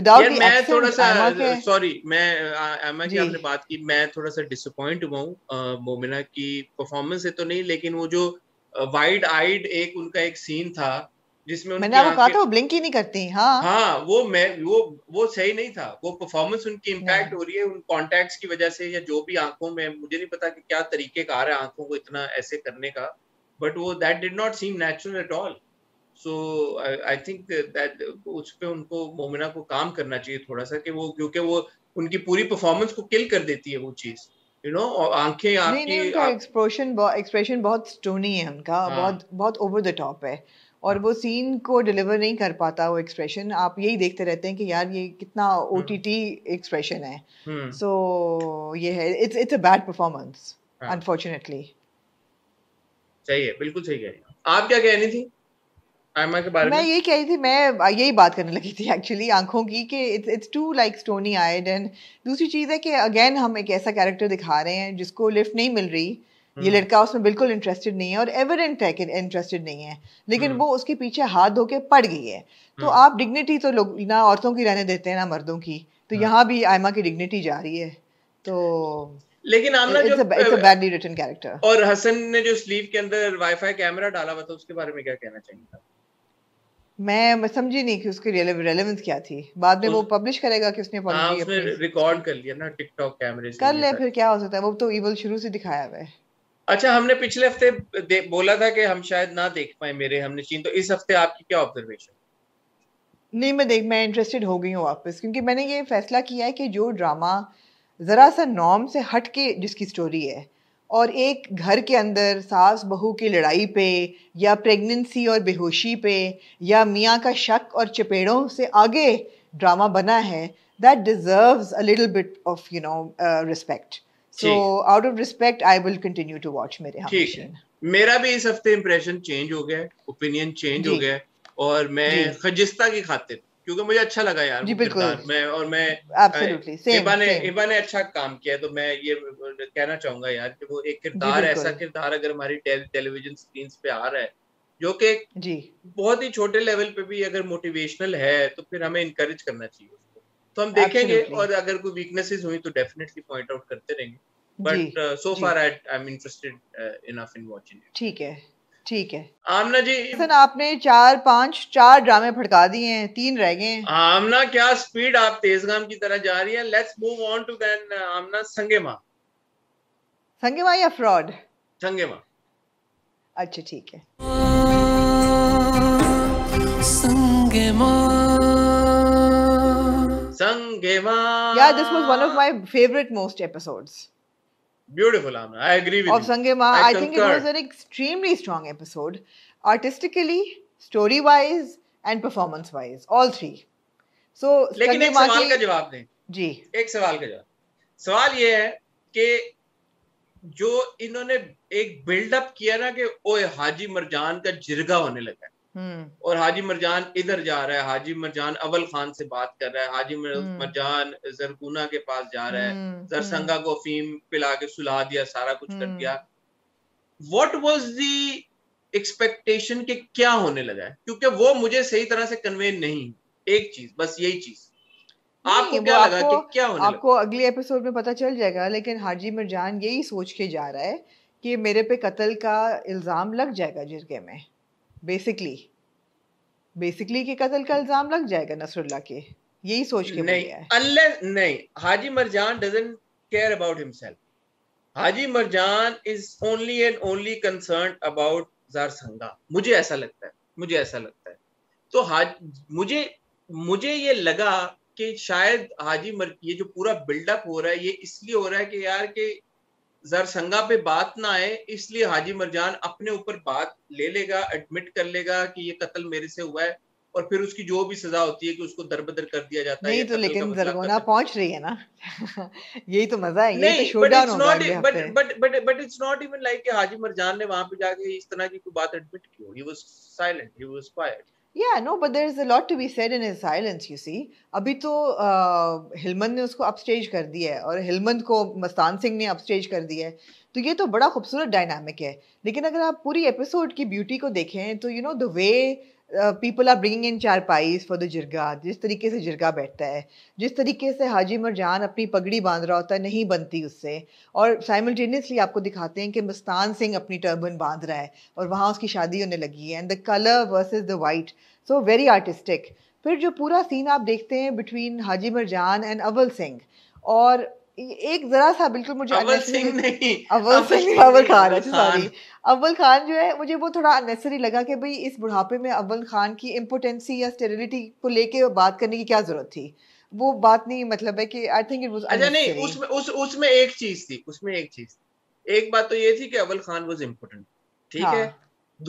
विदाउट मैं थोड़ा सा सॉरी मैं आयमा की आपने बात की मैं थोड़ा सा डिसअपॉइंट हुआ हूँ मोमिना की परफॉर्मेंस है तो नहीं लेकिन वो जो वाइड आइड एक उनका एक सीन था जिसमें मैंने आपको कहा था वो ब्लिंक ही नहीं करती हाँ हाँ वो मैं वो वो सही नहीं था वो परफॉर्मेंस उनकी इम्पैक्ट हाँ। हो रही है उन कॉन्टेक्ट की वजह से या जो भी आंखों में मुझे नहीं पता कि क्या तरीके का आ रहा है आंखों को इतना ऐसे करने का बट वो that did not seem natural at all so I think that उस पर उनको मोमिना को काम करना चाहिए थोड़ा सा कि वो क्योंकि वो उनकी पूरी परफॉर्मेंस को किल कर देती है वो चीज़ यू नो आंखें आपकी एक्सप्रेशन एक्सप्रेशन बहुत स्टोनी है उनका हाँ। बहुत बहुत ओवर द टॉप है और वो सीन को डिलीवर नहीं कर पाता वो एक्सप्रेशन आप यही देखते रहते हैं कि यार ये कितना ओ टी टी एक्सप्रेशन है सो हम्म। hmm. so, ये है it's it's a bad performance unfortunately सही है बिल्कुल सही कह रही आप क्या कह रही थी मैं यही कह रही थी मैं यही बात करने लगी थी एक्चुअली आंखों की कि it's it's too like stony eyed and दूसरी चीज़ है कि अगेन हम एक ऐसा कैरेक्टर दिखा रहे हैं जिसको लिफ्ट नहीं मिल रही ये हम्म। लड़का उसमें बिल्कुल इंटरेस्टेड नहीं है और एविडेंट है कि इंटरेस्टेड नहीं है लेकिन हम्म। वो उसके पीछे हाथ धो के पड़ गई है तो हम्म। आप डिग्निटी तो लोग ना औरतों की रहने देते हैं ना मर्दों की तो यहाँ भी आयमा की डिग्निटी जा रही है तो लेकिन आमना जो it's a badly written character और हसन ने जो स्लीव के अंदर वाईफाई कैमरा डाला हुआ था उसके बारे में क्या कहना चाहिए मैं समझी नहीं कि उसकी रेलेवेंस क्या थी बाद में वो पब्लिश करेगा कि उसने रिकॉर्ड हाँ, कर लिया ना टिकटॉक कैमरे कर ले फिर क्या हो सकता है वो तो इवल शुरू से दिखाया हुआ है अच्छा हमने पिछले हफ्ते बोला था कि हम शायद ना देख पाए मेरे हमने चीन तो इस हफ्ते आपकी क्या ऑब्जर्वेशन नहीं मैं देख मैं इंटरेस्टेड हो गई हूँ वापस क्योंकि मैंने ये फैसला किया है कि जो ड्रामा ज़रा सा नॉर्म से हट के जिसकी स्टोरी है और एक घर के अंदर सास बहू की लड़ाई पे या प्रेगनेंसी और बेहोशी पे या मियाँ का शक और चपेड़ों से आगे ड्रामा बना है that deserves a little bit of you know respect so out of respect I will continue to watch मेरे हाँ ठीक है मेरा भी इस हफ्ते इम्प्रेशन चेंज हो गया है ओपिनियन चेंज हो गया है और मैं खजिस्ता की खातिर क्योंकि मुझे अच्छा लगा यार जी बिल्कुल मैं और मैं इबा ने इबा ने अच्छा काम किया तो मैं ये कहना चाहूंगा यार कि वो एक किरदार ऐसा किरदार अगर हमारी टेलीविजन स्क्रीन पे आ रहा है जो कि बहुत ही छोटे लेवल पे भी अगर मोटिवेशनल है तो फिर हमें इनकरेज करना चाहिए तो हम देखेंगे Absolutely. और अगर कोई वीकनेसेस हुई तो डेफिनेटली पॉइंट आउट करते रहेंगे but so far I am interested enough in watching it ठीक है ठीक है आमना जी सर आपने चार पांच चार ड्रामे फटका दिए हैं तीन रह गए आमना क्या स्पीड आप तेजगाम की तरह जा रही है let's move on to then Aamna Sang-e-Mah Sang-e-Mah या फ्रॉड संगेमा अच्छा ठीक है संगेमा Sangema. Yeah, this was one of my favorite most episodes. Beautiful, Amna. I agree with of you. Of Sangema, I, I think it was an extremely strong episode, artistically, story-wise, and performance-wise, all three. So, लेकिन एक सवाल का जवाब दें जी एक सवाल का जवाब सवाल ये है कि जो इन्होंने एक बिल्डअप किया ना कि ओए हाजी मरजान का जिरगा होने लगा है हम्म। और हाजी मरजान इधर जा रहा है हाजी मरजान अवल खान से बात कर रहा है हाजी हम्म। मरजान जरकुना के पास जा रहा है हम्म। जरसंगा को अफीम पिला के सुला दिया सारा कुछ कर दिया वॉट वॉज दी एक्सपेक्टेशन के क्या होने लगा है क्योंकि वो मुझे सही तरह से कन्वे नहीं एक चीज बस यही चीज आपको क्या आपको, लगा कि क्या होने आपको लगा? अगले एपिसोड में पता चल जाएगा लेकिन हाजी मिर्जान यही सोच के जा रहा है कि मेरे पे कत्ल का इल्जाम लग जाएगा जिरगे में बेसिकली बेसिकली के कत्ल का इल्जाम लग जाएगा नसरुल्ला के यही सोच के नहीं अनलेस नहीं Haji Marjan doesn't care about himself Haji Marjan is only and only concern about Zarsanga मुझे ऐसा लगता है मुझे ऐसा लगता है तो हाज मुझे मुझे ये लगा कि शायद हाजी मर ये जो पूरा बिल्डअप हो रहा है ये इसलिए हो रहा है कि यार के जारसंगा पे बात ना आए इसलिए हाजी मरजान अपने ऊपर बात ले लेगा एडमिट कर लेगा कि ये कत्ल मेरे से हुआ है और फिर उसकी जो भी सजा होती है कि उसको दरबदर कर दिया जाता नहीं है तो लेकिन दरगोना पहुंच रही है ना यही तो मजा है ये तो शोडाउन होगा अगले हफ्ते but but but it's not even like कि हाजी मरजान ने वहां पे जाके इस तरह की कोई बात एडमिट की हो he was silent he was quiet या no but there is a lot to be said in silence you see अभी तो हिलमंद ने उसको अपस्टेज कर दिया है और हिलमंद को मस्तान सिंह ने अपस्टेज कर दिया है तो ये तो बड़ा खूबसूरत डायनामिक है लेकिन अगर आप पूरी एपिसोड की ब्यूटी को देखें तो you know the way people are bringing in चार पाइज फॉर द जिरगा जिस तरीके से जिरगा बैठता है जिस तरीके से हाजी मरजान अपनी पगड़ी बांध रहा होता है नहीं बनती उससे और साइमल्टेनियसली आपको दिखाते हैं कि मस्तान सिंह अपनी टर्बन बांध रहा है और वहाँ उसकी शादी होने लगी है and the colour versus the white so very artistic फिर जो पूरा सीन आप देखते हैं बिटवीन हाजी मरजान एंड अवल सिंह और एक जरा सा बिल्कुल मुझे अवल सिंह नहीं अवल सिंह अवल खान सॉरी अच्छा, अव्वल खान जो है मुझे वो थोड़ा अननेसरी लगा कि भाई इस बुढ़ापे में अव्वल खान की इम्पोटेंसी या स्टेरिलिटी को लेके बात करने की क्या जरूरत थी वो बात नहीं मतलब है कि आई थिंक इट वाज अच्छा नहीं उसमें उस उसमें एक चीज थी उसमें एक चीज एक बात तो ये थी कि अव्वल खान वाज इम्पोर्टेंट ठीक हाँ. है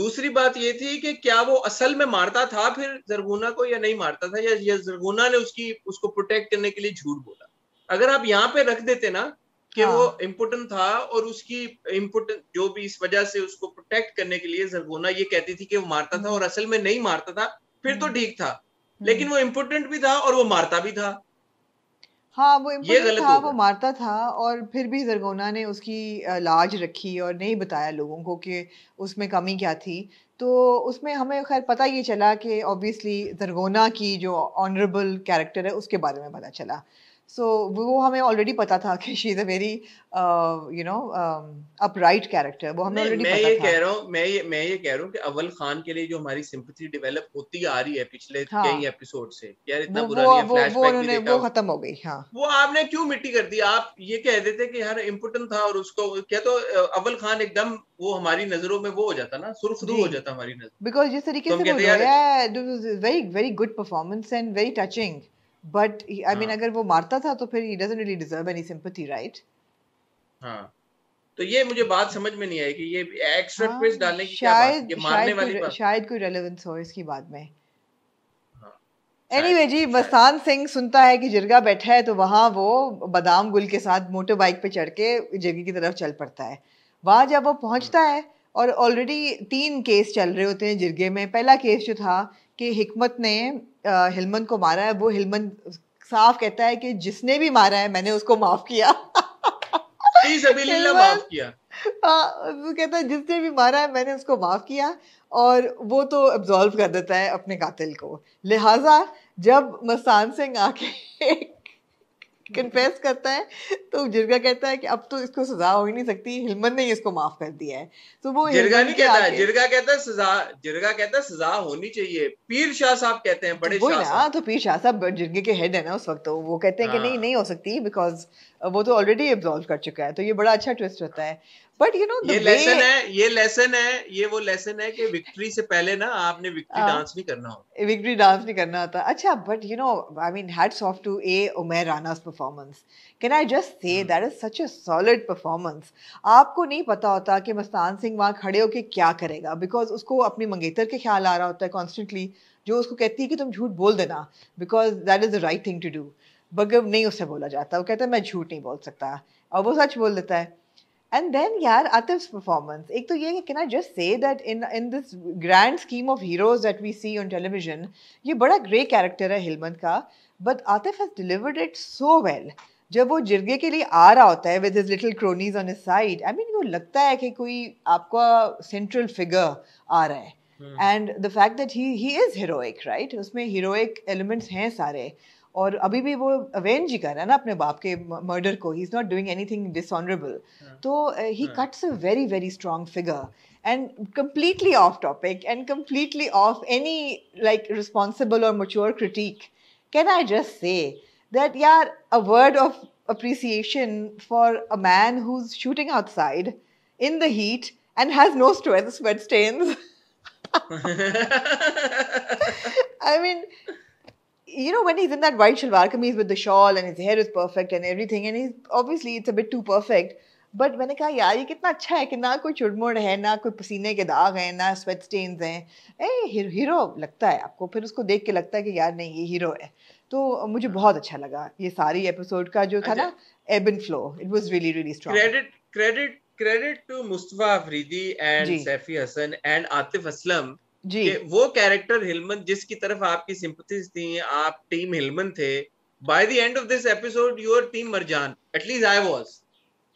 दूसरी बात ये थी कि क्या वो असल में मारता था फिर जरगुना को या नहीं मारता था या जरगुना ने उसकी उसको प्रोटेक्ट करने के लिए झूठ बोला अगर आप यहाँ पे रख देते ना कि हाँ। वो इम्पोर्टेंट था और उसकी इम्पोर्टेंट जो भी इस वजह से उसको प्रोटेक्ट करने के लिए जरगोना ये कहती थी कि वो मारता था हाँ। और असल में नहीं मारता था फिर तो हाँ। ठीक था हाँ। लेकिन वो इम्पोर्टेंट भी था और वो मारता भी था हाँ वो ये गलत था वो मारता था और फिर भी जरगोना ने उसकी लाज रखी और नहीं बताया लोगों को कि उसमें कमी क्या थी तो उसमें हमें खैर पता ये चला कि ऑब्वियसली जरगोना की जो ऑनरेबल कैरेक्टर है उसके बारे में पता चला सो so, वो हमें ऑलरेडी पता था कि she is a very you know upright character वो हमें ऑलरेडी पता था मैं ये कह रहा हूं, मैं ये मैं ये कह रहा हूं कि अवल खान के लिए जो हमारी सिंपैथी डेवलप होती आ रही है पिछले हाँ, कई एपिसोड से यार इतना बुरा नहीं है फ्लैशबैक वो उन्होंने वो खत्म हो गई हां वो आपने क्यों मिट्टी कर दी आप ये कह देते कि यार इम्पोर्टेंट था और उसको क्या तो अवल खान एकदम वो हमारी नजरों में वो हो जाता ना सुर्खरू हो जाता हमारी नजर बिकॉज जिस तरीके तो से वो रोया very very good performance and very touching but I mean अगर वो मारता था तो फिर he doesn't really deserve any sympathy right हां तो ये मुझे बात समझ में नहीं आई कि ये एक्स्ट्रा हाँ, ट्विस्ट डालने की क्या बात ये मारने वाली बात शायद कोई रेलेवेंस हो इसकी बाद में एनीवे हाँ। anyway, जी मस्तान सिंह सुनता है कि जिरगा बैठा है तो वहाँ वो बादाम गुल के साथ मोटर बाइक पे चढ़ के जगह की तरफ चल पड़ता है वहाँ जब वो पहुँचता हाँ। है और ऑलरेडी तीन केस चल रहे होते हैं जिरगे में पहला केस जो था कि हिकमत ने हिलमन को मारा है वो हिलमन साफ कहता है कि जिसने भी मारा है मैंने उसको माफ किया माफ किया हाँ, कहता है जिसने भी मारा है मैंने उसको माफ़ किया और वो तो एब्जॉल्व कर देता है अपने कातिल को लिहाजा जब मसान सिंह आके कन्फेस करता है तो जिरगा कहता है कि अब तो इसको सजा हो ही नहीं सकती हिलमन ने इसको माफ कर दिया है तो वो जिरगा नहीं कहता जिरगा कहता है सजा जिरगा कहता है सजा होनी चाहिए पीर शाह साहब कहते हैं बड़े शाह ना तो पीर शाह साहब जिरगे के हेड है ना उस वक्त तो वो कहते हैं कि हाँ। नहीं नहीं हो सकती बिकॉज वो तो ऑलरेडी एब्जॉल्व कर चुका है तो ये बड़ा अच्छा ट्विस्ट होता है बट यू नो ये लेसन way... है ये लेसन है ये वो लेसन है कि विक्ट्री से पहले ना आपने विक्ट्री डांस हाँ। नहीं करना होता विक्ट्री डांस नहीं करना होता अच्छा but you know I mean hats off to a Umar Rana's performance can I just say that is such a solid performance आपको नहीं पता होता कि मस्तान सिंह वहां खड़े होके क्या करेगा बिकॉज उसको अपनी मंगेतर के ख्याल आ रहा होता है कॉन्स्टेंटली जो उसको कहती है कि तुम झूठ बोल देना because that is the right thing to do बगब नहीं उसे बोला जाता वो कहता है मैं झूठ नहीं बोल सकता और वो सच बोल देता है एंड देन यार आतिफ्स परफॉर्मेंस एक तो ये can I just say that in in this grand scheme of heroes that we see on television ये बड़ा ग्रे कैरेक्टर है हिलमंद का but Atif has delivered it so well जब वो जिरगे के लिए आ रहा होता है with his little cronies on his side I mean वो लगता है कि कोई आपका सेंट्रल फिगर आ रहा है and the fact that he he is heroic right उसमें हीरोइक एलिमेंट्स हैं सारे और अभी भी वो अवेंज ही कर रहा है ना अपने बाप के मर्डर को ही is not doing anything dishonourable तो he cuts a very very strong figure and completely off topic and completely off any like responsible और mature critic can I just say that यार a word of appreciation for a man who is shooting outside in the heat and has no stains I I mean, you know, when he's in that white shalwar kameez with the shawl and his hair is perfect and everything, and he's obviously it's a bit too perfect. But मैंने कहा यार ये कितना अच्छा है कि ना कोई चुड़मुड़ है ना कोई पसीने के दाग हैं ना स्वेट स्टेन्स हैं ए हीरो लगता है आपको फिर उसको देख के लगता है कि यार नहीं ये हीरो है तो मुझे बहुत अच्छा लगा ये सारी एपिसोड का जो था ना ebb and flow it was really really strong credit credit credit to Mustafa Afridi and Saifi Hasan and Atif Aslam ji वो कैरेक्टर हिलमन जिसकी तरफ आपकी सिंपथीज थी आप टीम हिलमन थे by the end of this episode your team Marjan at least I was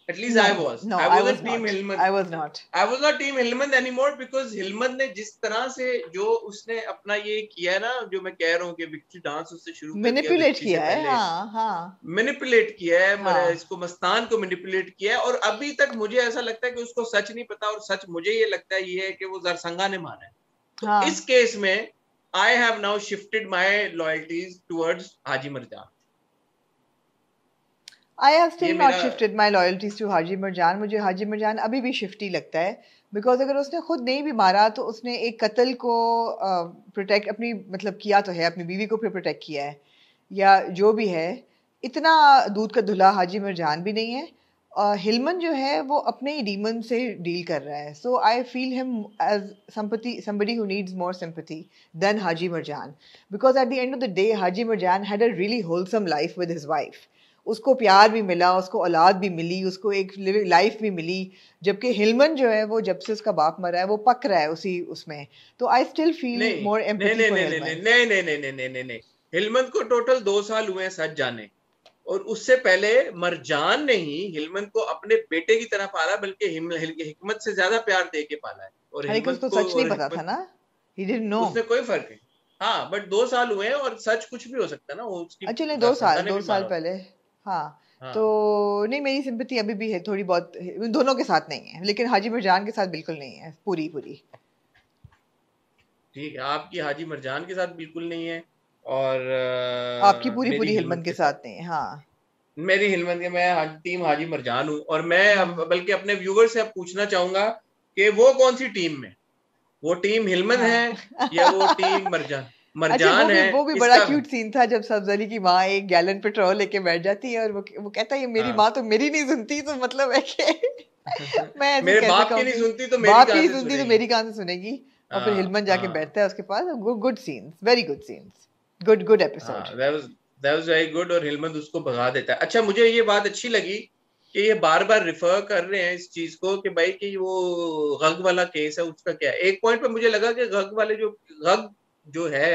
at least I was I was not team wasn't I was not I was not team not anymore because not ने जिस तरह से जो उसने अपना ये किया ना जो मैं कह रहा हूं कि विक्ट्री डांस उससे शुरू मैनिपुलेट किया, किया है हां हां मैनिपुलेट किया है मैं हाँ। इसको मस्तान को मैनिपुलेट किया है और अभी तक मुझे ऐसा लगता है कि उसको सच नहीं पता और सच मुझे ये लगता है ये है कि वो जरसंगा ने मारा है हाँ। इस केस में I have now shifted my loyalties towards Haji Mirza I have still not shifted my loyalties to Haji Marjan मुझे हाजी मरजान अभी भी शिफ्टी लगता है बिकॉज अगर उसने खुद नहीं भी मारा तो उसने एक कत्ल को प्रोटेक्ट uh, अपनी मतलब किया तो है अपनी बीवी को प्रोटेक्ट किया है या जो भी है इतना दूध का धुला हाजी मरजान भी नहीं है हिलमन जो है वो अपने ही डीमन से डील कर रहा है so I feel him as sympathy somebody who needs more sympathy than Haji Marjan because at the end of the day Haji Marjan had a really wholesome life with his wife उसको प्यार भी मिला उसको औलाद भी मिली उसको एक लाइफ भी मिली जबकि हिलमन जो है वो जब से उसका बाप मरा है वो पक रहा है उसी उसमें तो आई स्टिल फील मोर नहीं नहीं नहीं नहीं नहीं नहीं नहीं हिलमन को टोटल दो साल हुए हैं सच जाने और उससे पहले मरजान ने ही हिलमन को अपने बेटे की तरह पाला बल्कि हिकमत से ज्यादा प्यार दे के पाला है और हिकमत को सच नहीं पता था ना ही डिडंट नो उससे कोई फर्क नहीं हाँ बट दो साल हुए और सच कुछ भी हो सकता है ना वो उसकी अच्छा नहीं दो साल दो साल पहले हाँ हाँ। तो नहीं मेरी सिंपति अभी भी है थोड़ी बहुत दोनों के साथ नहीं है लेकिन हाजी मरजान के साथ बिल्कुल नहीं है पूरी पूरी ठीक है आपकी हाजी मरजान के साथ बिल्कुल नहीं है और आपकी पूरी पूरी हिलमन के साथ हैं हाँ मेरी हिलमन के मैं हाँ, टीम हाजी मरजान हूँ और मैं बल्कि अपने व्यूवर से पूछना चाहूंगा कि वो कौन सी टीम में वो टीम हिलमन हाँ। है या वो टीम मरजान मरजान अच्छा, वो है वो भी बड़ा क्यूट सीन था जब सब्ज अली की माँ एक गैलन पेट्रोल लेके बैठ जाती है और वो वो कहता है मेरी हाँ। माँ तो मेरी नहीं सुनती तो मतलब है कि मैं मेरे बाप तो की नहीं सुनती तो बाप की सुनती तो मेरी से सुनेगी और फिर हाँ, हिलमन जाके बैठता है उसके पास good scenes very good scenes good good episode that was very good और हिलमंद उसको भगा देता है अच्छा मुझे ये बात अच्छी लगी कि ये बार बार रिफर कर रहे हैं इस चीज को कि भाई कि वो गग वाला केस है उसका क्या है एक पॉइंट पे मुझे लगा कि गग वाले जो गग जो है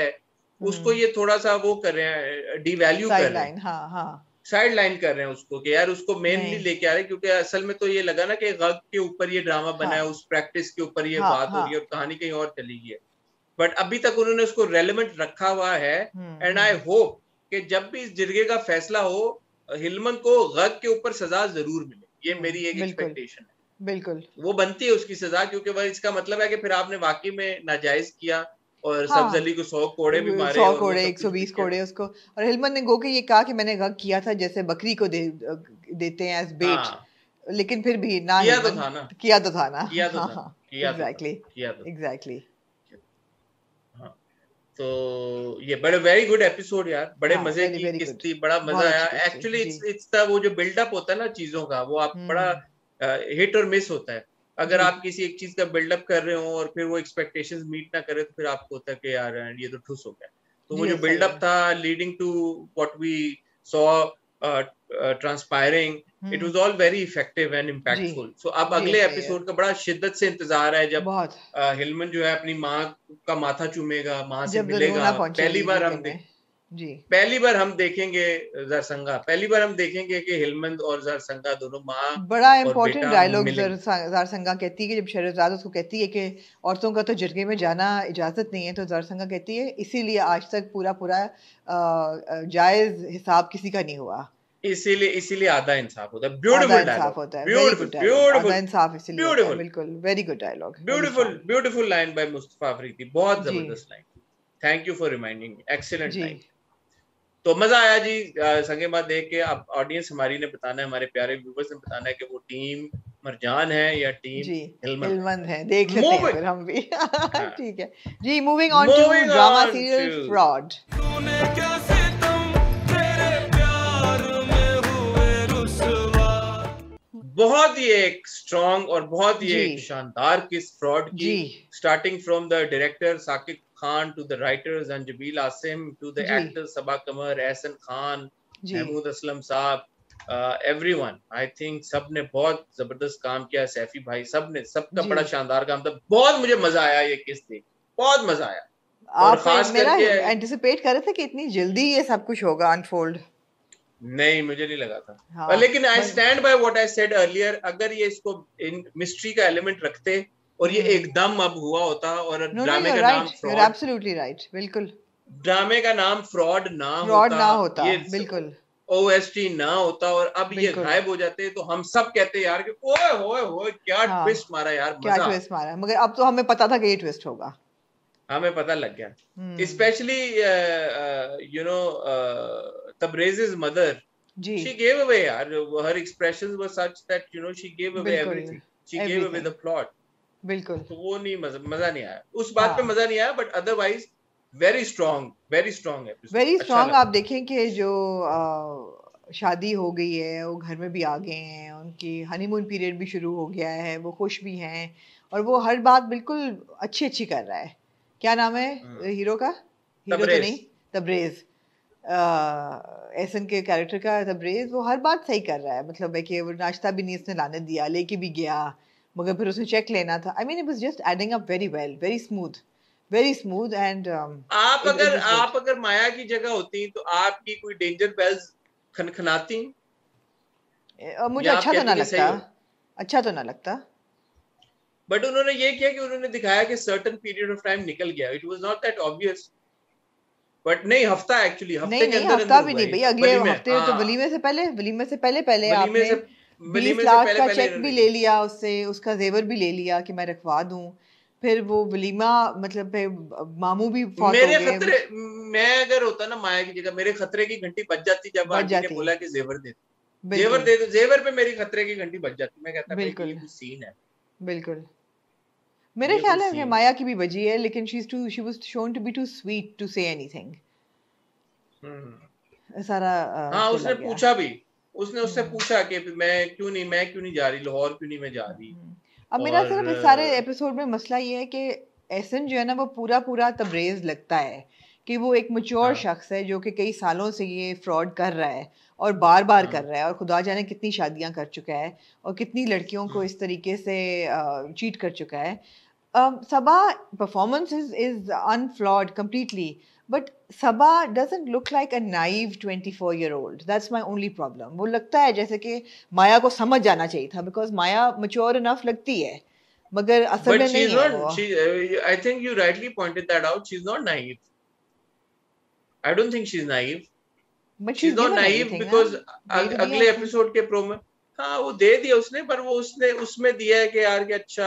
उसको हम्म। ये थोड़ा सा वो कर रहे हैं डिवैल्यू कर रहे हैं साइड हाँ, लाइन हाँ। कर रहे हैं उसको कि यार उसको मेनली लेके आ रहे हैं क्योंकि असल में तो ये लगा ना कि गग के ऊपर ये ड्रामा बना है हाँ। उस प्रैक्टिस के ऊपर ये बात हो रही है और कहानी कहीं और चली गई है बट अभी तक उन्होंने उसको रेलिवेंट रखा हुआ है एंड आई होप कि जब भी इस जिरगे का फैसला हो हिलमन को गर्ग के ऊपर सजा जरूर मिले ये हम्म, मेरी एक एक्सपेक्टेशन है बिल्कुल वो बनती है उसकी सजा क्योंकि वह इसका मतलब है कि फिर आपने वाकई में नाजायज किया और हाँ, सब जली को सौ कोड़े भी मारे सौ कोड़े एक सौ बीस कोड़े उसको और हिलमन ने गो के ये कहा कि मैंने गग किया था जैसे बकरी को दे, देते हैं एज बेट हाँ, लेकिन फिर भी ना किया तो था ना किया तो था ना किया तो था एग्जैक्टली हाँ, हाँ। एग्जैक्टली तो तो ये बड़े वेरी गुड एपिसोड यार बड़े हाँ, मजे की किस्ती बड़ा मजा आया एक्चुअली इट्स इट्स द वो जो बिल्डअप होता है ना चीजों का वो आप बड़ा हिट और मिस होता है अगर आप किसी एक चीज का बिल्डअप कर रहे हो और फिर वो एक्सपेक्टेशंस मीट ना करे तो फिर आपको होता है कि यार ये तो ठुस हो गया तो वो जो बिल्डअप था leading to what we saw transpiring it was all very effective and impactful so अब अगले एपिसोड का बड़ा शिद्दत से इंतजार है जब हिलमन जो है अपनी माँ का माथा चूमेगा माँ से मिलेगा पहली बार हम देख जी पहली बार हम देखेंगे जरसंगा पहली बार हम देखेंगे कि हिलमंद और जरसंगा दोनों माँ बड़ा इम्पोर्टेंट डायलॉग जरसंगा कहती है कि जब शहरजाद उसको कहती है कि औरतों का तो जिरगे में जाना इजाज़त नहीं है तो जरसंगा कहती है इसीलिए आज तक पूरा पूरा जायज़ हिसाब किसी का नहीं हुआ इसीलिए इसीलिए आधा इंसाफ होता है ब्यूटीफुल डायलॉग होता है ब्यूटीफुल ब्यूटीफुल इंसाफ इसीलिए ब्यूटीफुल बिल्कुल very good dialogue beautiful beautiful line by Mustafa Afridi बहुत जबरदस्त line thank you for reminding excellent line तो मजा आया जी संगे बात देख के अब ऑडियंस हमारी ने बताना है हमारे प्यारे व्यूवर्स ने बताना है कि वो टीम मरजान है या टीम हिलमंद है देख लेते हैं फिर हम भी हाँ। ठीक है जी moving on to drama serial Fraud तूने कैसे बहुत ही एक स्ट्रॉन्ग और बहुत ही एक शानदार किस फ्रॉड की starting from the director Saqib Khan to the writers अंजबील Asim to the actor Saba Qamar Ahsan Khan Mehmood Aslam साहब एवरी वन आई थिंक सब ने बहुत जबरदस्त काम किया सैफी भाई सब ने सबका बड़ा शानदार काम था बहुत मुझे मजा आया ये किस देख बहुत मजा आया आप मेरा एंटिसिपेट कर रहे थे कि इतनी जल्दी ये सब कुछ होगा अनफोल्ड नहीं मुझे नहीं लगा था हाँ, लेकिन I stand by what I said earlier अगर ये इसको इन मिस्ट्री का एलिमेंट रखते और ये हम्म। एकदम अब हुआ होता और no, ड्रामे no, का नाम फ्रॉड एब्सोल्युटली राइट बिल्कुल ड्रामे का नाम फ्रॉड ना फ्रॉड ना होता ये बिल्कुल ओएसटी ना होता और अब ये गायब हो जाते तो हम सब कहते यार कि ओए होए होए क्या हाँ, ट्विस्ट मारा यार क्या ट्विस्ट मारा मगर अब तो हमें पता था कि ये ट्विस्ट होगा हमें पता लग गया specially you know Tabrez's mother, Gee. she gave away her, her expressions were such that you know she gave away everything. She everything. gave away the plot. बिल्कुल तो वो नहीं मजा मजा नहीं आया उस बात हाँ. पे मजा नहीं आया but otherwise very strong very strong very strong आप देखें कि जो आ, शादी हो गई है वो घर में भी आ गए हैं उनकी हनीमून पीरियड भी शुरू हो गया है वो खुश भी हैं और वो हर बात बिल्कुल अच्छी अच्छी कर रहा है क्या नाम है हाँ। हीरो का हीरो तो नहीं तबरेज़ एहसन के कैरेक्टर का तब्रेज वो हर बात सही कर रहा है मतलब है कि वो नाश्ता भी नहीं उसने लाने दिया लेके भी गया मगर फिर उसने चेक लेना था I mean it was just adding up very well very smooth very smooth and आप अगर आप अगर माया की जगह होती तो आपकी कोई डेंजर बेल्स खनखनाती मुझे अच्छा तो, अच्छा तो ना लगता अच्छा तो ना लगता बट उन्होंने ये किया कि उन्होंने दिखाया कि सर्टेन पीरियड ऑफ टाइम निकल गया it was not that obvious but नहीं हफ्ता एक्चुअली हफ्ते नहीं, के नहीं, अंदर हफ्ता भी नहीं भैया अगले हफ्ते तो वलीमे हाँ। से पहले वलीमे से पहले पहले आपने बीस लाख का चेक भी ले लिया उससे उसका जेवर भी ले लिया कि मैं रखवा दूं फिर वो वलीमा मतलब पे मामू भी मेरे खतरे मैं अगर होता ना माया की जगह मेरे खतरे की घंटी बज जाती जब आंटी ने बोला कि जेवर दे जेवर दे दो जेवर पे मेरी खतरे की घंटी बज जाती मैं कहता बिल्कुल सीन है बिल्कुल मेरे ख्याल तो है माया की भी वजह है लेकिन she is too she was shown to be too sweet to say anything सारा हां उसने पूछा भी उसने उससे हम्म। पूछा कि मैं क्यों नहीं मैं क्यों नहीं जा रही लाहौर क्यों नहीं मैं जा रही हम्म। अब मेरा सिर्फ इस सारे एपिसोड में मसला ये है कि एसन जो है ना वो पूरा पूरा तबरेज लगता है कि वो एक मच्योर हाँ। शख्स है जो कि कई सालों से ये फ्रॉड कर रहा है और बार बार कर हाँ। रहा है और खुदा जाने कितनी शादियां कर चुका है और कितनी लड़कियों को इस तरीके से चीट कर चुका है Saba performance is is unflawed completely but Saba doesn't look like a naive twenty four year old that's my only problem वो लगता है जैसे कि माया को समझ जाना चाहिए था बिकॉज माया मच्योर इनफ लगती है मगर असल में नहीं not, है वो she, uh, I think you rightly pointed that out she's not naive I don't think she's naive but she is not naive because अगले एपिसोड के प्रोमो हाँ वो दे दिया उसने पर वो उसने उसमें दिया है कि यार कि अच्छा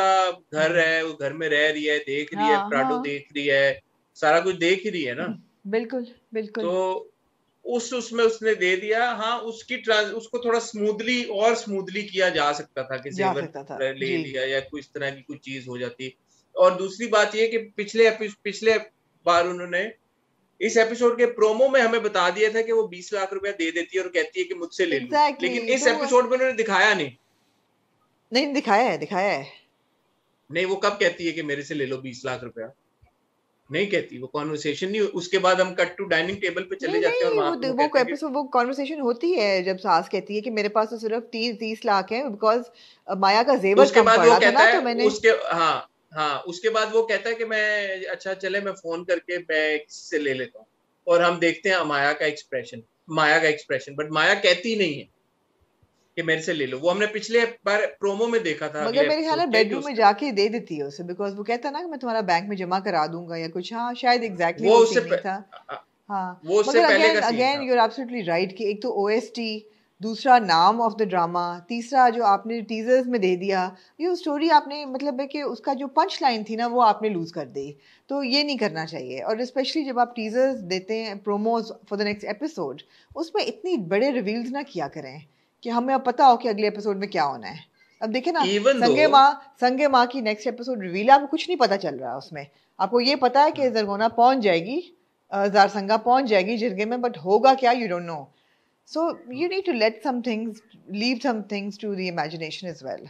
घर है वो घर में रह रही है देख रही है प्राडो हाँ, हाँ। देख रही है सारा कुछ देख ही रही है ना बिल्कुल बिल्कुल तो उस उसमें उसने दे दिया हाँ उसकी ट्रांस उसको थोड़ा स्मूथली और स्मूथली किया जा सकता था कि जेवर ले लिया या कुछ तरह की कुछ चीज हो जाती और दूसरी बात ये कि पिछले पिछले बार उन्होंने इस एपिसोड के प्रोमो में हमें बता दिया था कि वो बीस लाख रुपया दे देती है और कहती है कि मुझसे ले लो exactly. लेकिन इस तो एपिसोड में उन्होंने दिखाया नहीं नहीं दिखाया है दिखाया है नहीं वो कब कहती है कि मेरे से ले लो बीस लाख रुपया नहीं कहती वो कॉन्वर्सेशन नहीं उसके बाद हम कट टू डाइनिंग टेबल पे चले जाते हैं और तो वो वो एपिसोड वो कॉन्वर्सेशन होती है जब सास कहती है कि मेरे पास तो सिर्फ तीस तीस लाख है बिकॉज माया का जेवर उसके बाद वो कहता है तो उसके हाँ हाँ उसके बाद वो कहता है कि मैं अच्छा चले मैं फोन करके मैं से ले लेता हूँ और हम देखते हैं माया का एक्सप्रेशन माया का एक्सप्रेशन बट माया कहती नहीं है कि मेरे से ले लो वो हमने पिछले बार प्रोमो में देखा था मगर मेरे ख्याल बेडरूम में जाके दे देती है उसे बिकॉज वो कहता ना कि मैं तुम्हारा बैंक में जमा करा दूंगा या कुछ हाँ शायद एग्जैक्टली exactly वो, वो उससे था हाँ वो उससे पहले again you are absolutely right कि एक तो ओएसटी दूसरा नाम ऑफ द ड्रामा तीसरा जो आपने टीजर्स में दे दिया ये स्टोरी आपने मतलब है कि उसका जो पंच लाइन थी ना वो आपने लूज़ कर दी तो ये नहीं करना चाहिए और स्पेशली जब आप टीजर्स देते हैं promos for the next episode उसमें इतनी बड़े रिवील्स ना किया करें कि हमें अब पता हो कि अगले एपिसोड में क्या होना है अब देखे ना संगे माँ संगे माँ की नेक्स्ट एपिसोड रिवील आपको कुछ नहीं पता चल रहा है उसमें आपको ये पता है कि हाँ। जरगोना पहुंच जाएगी जारसंगा पहुंच जाएगी जिरगे में बट होगा क्या you don't know So you need to let some things, leave some things to the imagination as well.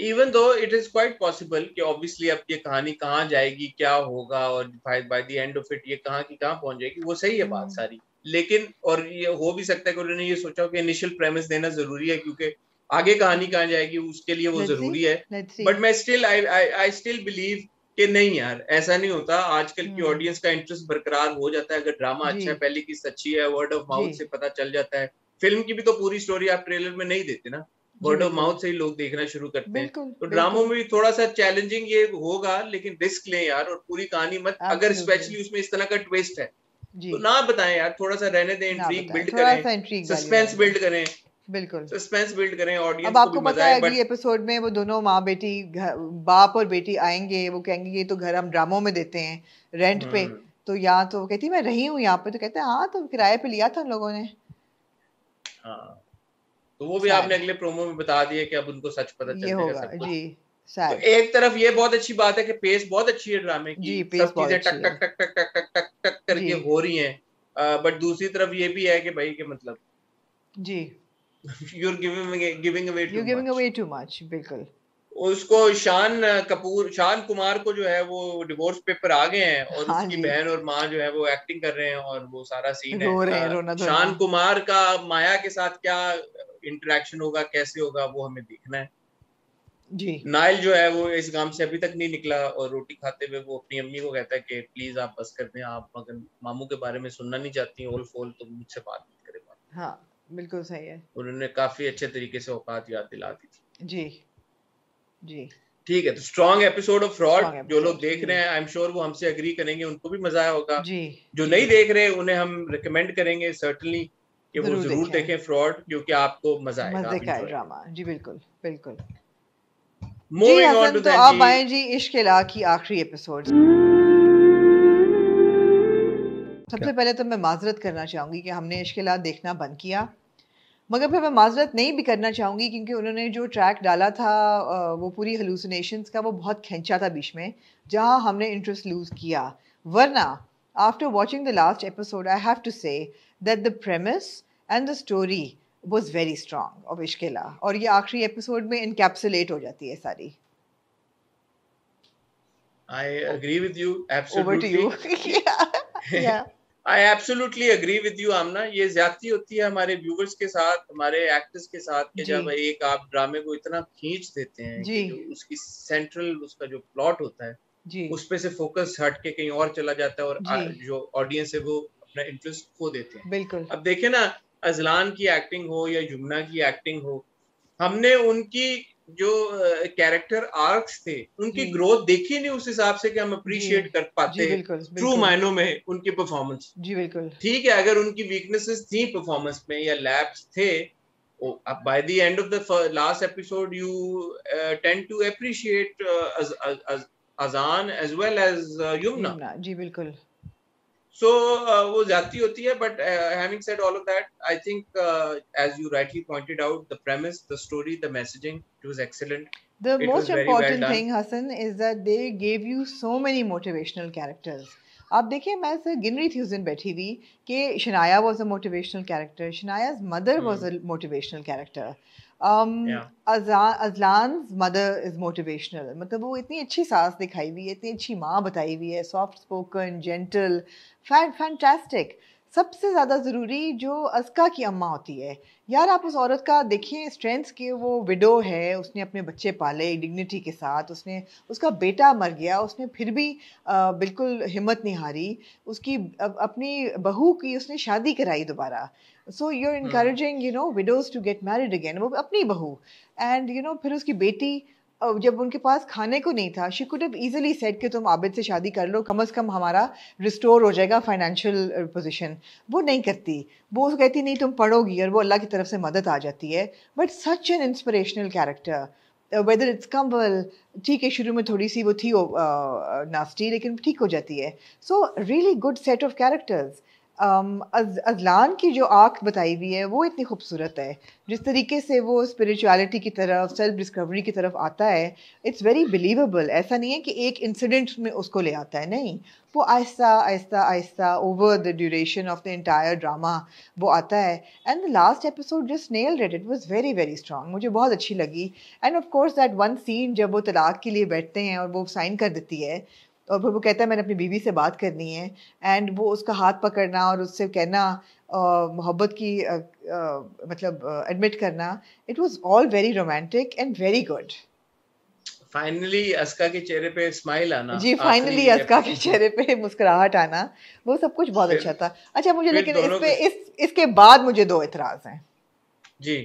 Even though it is quite possible कि ऑब्वियसली अब ये कहानी कहाँ जाएगी क्या होगा और by the end of it ये कहाँ की कहाँ पहुंच जाएगी वो सही है बात hmm. सारी लेकिन और ये हो भी सकता है कि उन्होंने ये सोचा कि इनिशियल प्रेमिस देना जरूरी है क्योंकि आगे कहानी कहाँ जाएगी उसके लिए वो let's जरूरी see, है बट मैं still I I still believe कि नहीं यार ऐसा नहीं होता आजकल की ऑडियंस हम्म। का इंटरेस्ट बरकरार हो जाता है अगर ड्रामा अच्छा है पहले की सच्ची है वर्ड ऑफ माउथ से पता चल जाता है फिल्म की भी तो पूरी स्टोरी आप ट्रेलर में नहीं देते ना वर्ड ऑफ माउथ से ही लोग देखना शुरू करते हैं तो ड्रामो में भी थोड़ा सा चैलेंजिंग ये होगा लेकिन रिस्क लें यार और पूरी कहानी मत अगर स्पेशली उसमें इस तरह का ट्विस्ट है तो ना बताएं यार थोड़ा सा रहने दें इंट्रीग बिल्ड करें सस्पेंस बिल्ड करें बिल्कुल सस्पेंस बिल्ड करें ऑडियंस अब आपको पता है अगली एपिसोड में वो दोनों माँ बेटी बाप और बेटी आएंगे वो कहेंगे ये तो घर हम ड्रामो में देते हैं रेंट पे हम्म। तो यहाँ तो कहती मैं रही हूँ यहाँ पे तो कहते हैं हाँ तो किराए पे लिया था उन लोगों ने हाँ। तो वो भी आपने अगले प्रोमो में बता दिया कि अब उनको सच पता चल जाएगा जी तो एक तरफ ये बहुत अच्छी बात है कि पेस बहुत अच्छी है ड्रामे की सब चीजें टक टक टक टक टक टक टक टक करके हो रही हैं बट दूसरी तरफ ये भी है कि भाई के मतलब जी you're giving away, giving away too you're giving much. away too much बिल्कुल उसको शान कपूर शान कुमार को जो है वो डिवोर्स पेपर आ गए हैं और हाँ उसकी बहन और माँ जो है वो एक्टिंग कर रहे हैं और वो सारा सीन है रहे रोना शान कुमार का माया के साथ क्या इंटरेक्शन होगा कैसे होगा वो हमें देखना है जी नाइल जो है वो इस गांव से अभी तक नहीं निकला और रोटी खाते हुए वो अपनी अम्मी को कहता है कि प्लीज आप बस कर दें आप मगर मामू के बारे में सुनना नहीं चाहती ओल फोल तो मुझसे बात नहीं करे बात हाँ बिल्कुल सही है उन्होंने काफी अच्छे तरीके से औकात याद दिला दी थी जी जी ठीक है तो स्ट्रॉन्ग एपिसोड ऑफ फ्रॉड जो लोग देख रहे हैं आई एम श्योर वो हमसे अग्री करेंगे उनको भी मजा आया होगा जी जो जी, नहीं देख रहे उन्हें हम रिकमेंड करेंगे सर्टनली कि वो जरूर देखें फ्रॉड क्योंकि आपको मजा आएगा मजे ड्रामा जी बिल्कुल बिल्कुल जी हसन तो आप आए जी इश्क इला की आखिरी एपिसोड सबसे पहले तो मैं माजरत करना चाहूंगी कि हमने इश्क इला देखना बंद किया मगर फिर मैं माजरत नहीं भी करना चाहूँगी क्योंकि उन्होंने जो ट्रैक डाला था वो पूरी हलूसनेशंस का वो बहुत खींचा था बीच में जहाँ हमने इंटरेस्ट लूज़ किया वरना after watching the last episode I have to say that the premise and the story was very strong और इश्किला और ये आखिरी एपिसोड में इनकेप्सुलेट हो जाती है सारी I agree with you absolutely. Over to you. yeah. yeah. I absolutely agree with you Amna ये ज्यादा होती है हमारे व्यूवर्स के साथ हमारे एक्टर्स के साथ कि जब एक आप ड्रामे को इतना खींच देते हैं जी। कि उसकी सेंट्रल उसका जो प्लॉट होता है जी। उस पे से फोकस हट के कहीं और चला जाता है और आ, जो ऑडियंस है वो अपना इंटरेस्ट खो देते हैं बिल्कुल अब देखे ना अजलान की एक्टिंग हो या जुमना की एक्टिंग हो हमने उनकी जो कैरेक्टर आर्क्स थे उनकी ग्रोथ देखी नहीं उस हिसाब से कि हम अप्रिशिएट कर पाते ट्रू मायनों में उनकी परफॉर्मेंस जी बिल्कुल ठीक है अगर उनकी वीकनेसेस थी परफॉर्मेंस में या लैब्स थे by the end of the last episode you tend to appreciate Azan as well as Yumna ji बिल्कुल so uh, wo jati hoti hai but uh, having said all of that i think uh, as you rightly pointed out the premise the story the messaging it was excellent the it most important well thing hasan is that they gave you so many motivational characters आप देखिए मैं सर गिन रही थी उस दिन बैठी थी कि Shanaya was a motivational character Shanaya's mother was a motivational character Ajlan's mother is motivational मतलब वो इतनी अच्छी सास दिखाई हुई है इतनी अच्छी माँ बताई हुई है सॉफ्ट स्पोकन जेंटल फैंटेस्टिक सबसे ज़्यादा ज़रूरी जो अस्का की अम्मा होती है यार आप उस औरत का देखिए स्ट्रेंथ कि वो विडो है उसने अपने बच्चे पाले डिग्निटी के साथ उसने उसका बेटा मर गया उसने फिर भी आ, बिल्कुल हिम्मत नहीं हारी उसकी अपनी बहू की उसने शादी कराई दोबारा so you are you know widows to get married again वो अपनी बहू एंड यू नो फिर उसकी बेटी जब उनके पास खाने को नहीं था she could have easily said कि तुम आबिद से शादी कर लो कम से कम हमारा रिस्टोर हो जाएगा फाइनेंशियल पोजीशन वो नहीं करती वो कहती नहीं तुम पढ़ोगी और वो अल्लाह की तरफ से मदद आ जाती है but such an inspirational character whether it's come वल ठीक है शुरू में थोड़ी सी वो थी नास्टी लेकिन ठीक हो जाती है so really good set of characters Ajlan की जो आँख बताई हुई है वो इतनी खूबसूरत है जिस तरीके से वो स्पिरिचुअलिटी की तरफ सेल्फ डिस्कवरी की तरफ आता है इट्स वेरी बिलीवेबल ऐसा नहीं है कि एक इंसिडेंट में उसको ले आता है नहीं वो आहिस्ता आहिस्ता आहिस्ता over the duration of the entire drama वो आता है and the last episode just nailed it was very very strong मुझे बहुत अच्छी लगी and of course that one scene जब वो तलाक के लिए बैठते हैं और वो साइन कर देती है और फिर वो कहता है मैंने अपनी बीवी से बात करनी है एंड वो उसका हाथ पकड़ना और उससे कहना मोहब्बत की आ, आ, मतलब एडमिट करना it was all very romantic and very good finally Aska के चेहरे पे स्माइल आना जी फाइनली अस्का के चेहरे पे मुस्कुराहट आना वो सब कुछ बहुत अच्छा था अच्छा मुझे लेकिन इस पे इस इसके बाद मुझे दो एतराज हैं जी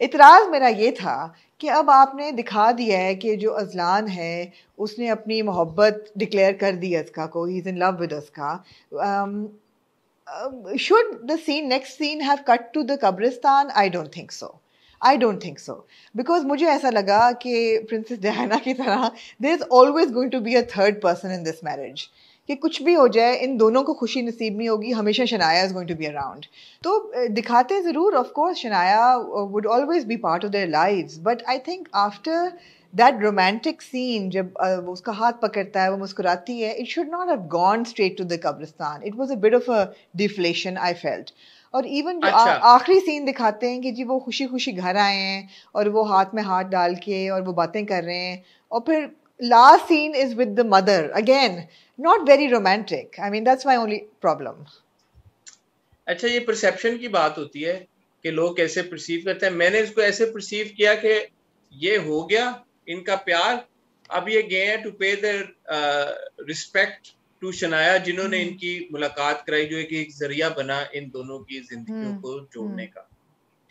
इतराज़ मेरा ये था कि अब आपने दिखा दिया है कि जो अजलान है उसने अपनी मोहब्बत डिक्लेयर कर दी अजका को ही is in love with Azka should the scene next scene have cut to the कब्रिस्तान I don't think so I don't think so because मुझे ऐसा लगा कि प्रिंसेस डायना की तरह there is always going to be a third person in this marriage कि कुछ भी हो जाए इन दोनों को खुशी नसीब नहीं होगी हमेशा Shanaya is going to be around तो दिखाते ज़रूर of course Shanaya would always be part of their lives but I think after that romantic scene जब वो उसका हाथ पकड़ता है वो मुस्कुराती है it should not have gone straight to the कब्रिस्तान it was a bit of a deflation I felt और इवन जो अच्छा। आखिरी सीन दिखाते हैं कि जी वो खुशी खुशी घर आए हैं और वो हाथ में हाथ डाल के और वो बातें कर रहे हैं और फिर last scene is with the mother again not very romantic I mean that's my only problem अच्छा ये परसेप्शन की बात होती है कि लोग कैसे परसीव करते हैं मैंने इसको ऐसे परसीव किया कि ये हो गया इनका प्यार अब ये गए हैं टू पे देयर रिस्पेक्ट टू शनाया जिन्होंने हम्म। इनकी मुलाकात कराई जो एक जरिया बना इन दोनों की जिंदगियों हम्म। को जोड़ने हम्म। का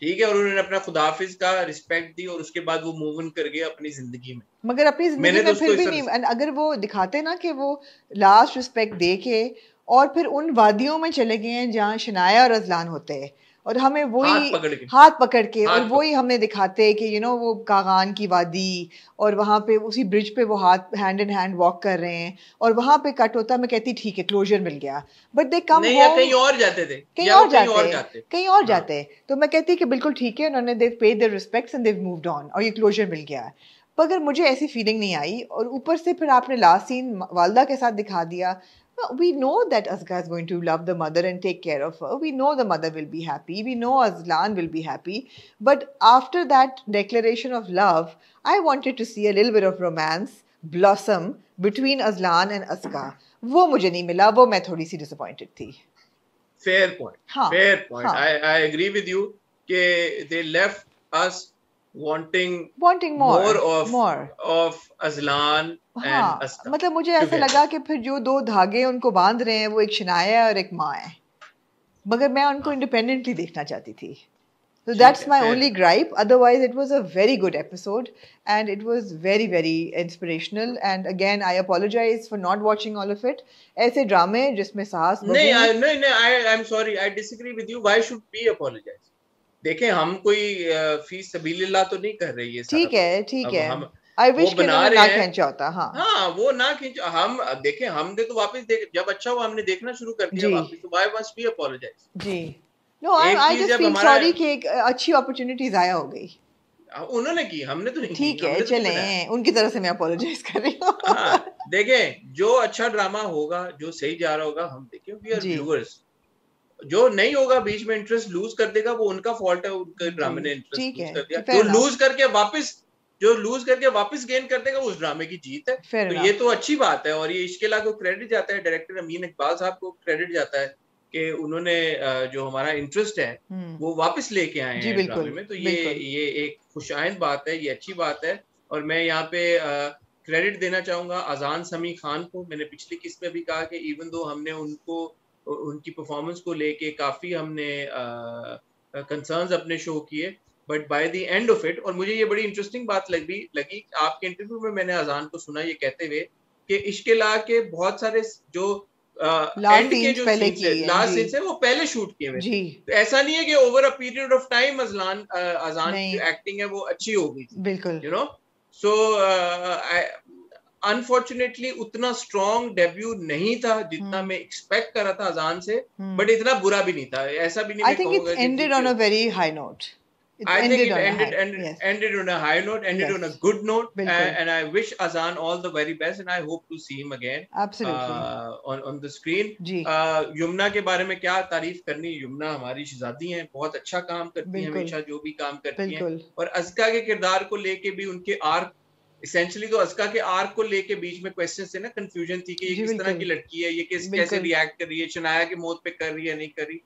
ठीक है और उन्होंने अपना खुदाफिज का रिस्पेक्ट दी और उसके बाद वो मूव ऑन कर गए अपनी जिंदगी में मगर अपनी जिंदगी में फिर भी नहीं अगर वो दिखाते ना कि वो लास्ट रिस्पेक्ट दे के और फिर उन वादियों में चले गए हैं जहाँ शनाया और अजलान होते हैं और हमें वही हाथ पकड़ के, और वही हमें दिखाते हैं कि यू नो वो कागान की वादी और वहाँ पे उसी ब्रिज पे वो हाथ हैंड इन हैंड वॉक कर रहे हैं और वहाँ पे कट होता मैं कहती ठीक है क्लोजर मिल गया बट दे कम कहीं और जाते थे कहीं और जाते, और कहीं और हाँ। जाते तो मैं कहती कि बिल्कुल ठीक है उन्होंने they've paid their respect and they've move on और ये क्लोजर मिल गया मगर मुझे ऐसी फीलिंग नहीं आई और ऊपर से फिर आपने लास्ट सीन वालदा के साथ दिखा दिया we know that Asghar is going to love the mother and take care of her. We know the mother will be happy. We know Aslan will be happy. But after that declaration of love, I wanted to see a little bit of romance blossom between Aslan and Asghar. वो मुझे नहीं मिला वो मैं थोड़ी सी डिसअपॉइंटेड थी fair point fair point I I agree with you left us wanting wanting more more of more of Azlan हाँ, and Asta मतलब मुझे ऐसा लगा कि फिर जो दो धागे उनको बांध रहे हैं वो एक शनाया और एक माँ है मगर मैं उनको इंडिपेंडेंटली देखना चाहती थी So that's my only gripe. Otherwise, it was a very good episode and it was very, very inspirational. And again, I apologize for not watching all of it. ऐसे ड्रामे जिसमें सास नहीं नहीं नहीं I I'm sorry I disagree with you. Why should we apologize? देखें हम कोई फीस सबीला तो नहीं कर रही है ठीक है ठीक है हम आई विश बना रहे ना खींचा होता हाँ हाँ वो ना खींच हम देखें हमने तो वापस देख जब अच्छा हुआ हमने देखना शुरू कर दिया वापस तो व्हाई मस्ट बी अपोलोजाइज जी no I just feel sorry कि एक अच्छी अपॉर्चुनिटी जाया हो गई हाँ, उन्होंने की हमने तो नहीं ठीक है चले तो उनकी तरफ से मैं अपोलोजाइज कर रही हूँ हाँ, देखें जो अच्छा ड्रामा होगा जो सही जा रहा होगा हम देखें व्यूअर्स जो नहीं होगा बीच में इंटरेस्ट लूज कर देगा वो उनका फॉल्ट है उनके ड्रामे ने इंटरेस्ट लूज कर दिया जो लूज करके वापस जो लूज करके वापस गेन कर देगा उस ड्रामे की जीत है तो ये तो अच्छी बात है और ये इसके को क्रेडिट जाता है डायरेक्टर अमीन इकबाल साहब को क्रेडिट जाता है कि उन्होंने जो हमारा इंटरेस्ट है हम्म। वो वापस लेके आए हैं ड्रामे में तो ये ये एक खुशाइन बात है ये अच्छी बात है और मैं यहाँ पे क्रेडिट देना चाहूंगा अजान समी खान को मैंने पिछली किस्त में भी कहा कि इवन दो हमने उनको उनकी परफॉर्मेंस को लेके काफ़ी हमने कंसर्न्स uh, अपने शो किए but by the end of it और मुझे ये बड़ी इंटरेस्टिंग बात लग भी लगी आपके इंटरव्यू में मैंने अजान को सुना ये कहते हुए कि इश्के ला के बहुत सारे जो एंड uh, के जो पहले है लास्ट सीन्स है वो पहले शूट किए हुए तो ऐसा नहीं है कि over a period of time Azan Azan की एक्टिंग है वो अच्छी हो गई बिल्कुल यू नो सो अनफॉर्चुनेटली उतना स्ट्रॉन्ग डेब्यू नहीं था जितना हम्म। मैं एक्सपेक्ट कर रहा था अजान से बट हम्म। इतना बुरा भी नहीं था ऐसा भी नहीं I think ended on a very high note I think it ended ended, yes. ended on a high note, ended yes. on a good note, and, and I wish Azan all the very best, and I hope to see him again. Absolutely. Uh, on on the screen. जी. Uh, यमुना के बारे में क्या तारीफ करनी यमुना हमारी शहजादी हैं बहुत अच्छा काम करती हैं हमेशा जो भी काम करती हैं और अजका के किरदार को लेके भी उनके आर्क इसेंशियली तो अस्का के आर्क को लेके बीच में क्वेश्चन थे ना कंफ्यूजन थी कि ये किस तरह की लड़की है ये किस कैसे रिएक्ट कर रही है शनाया के मौत पे कर रही है नहीं कर रही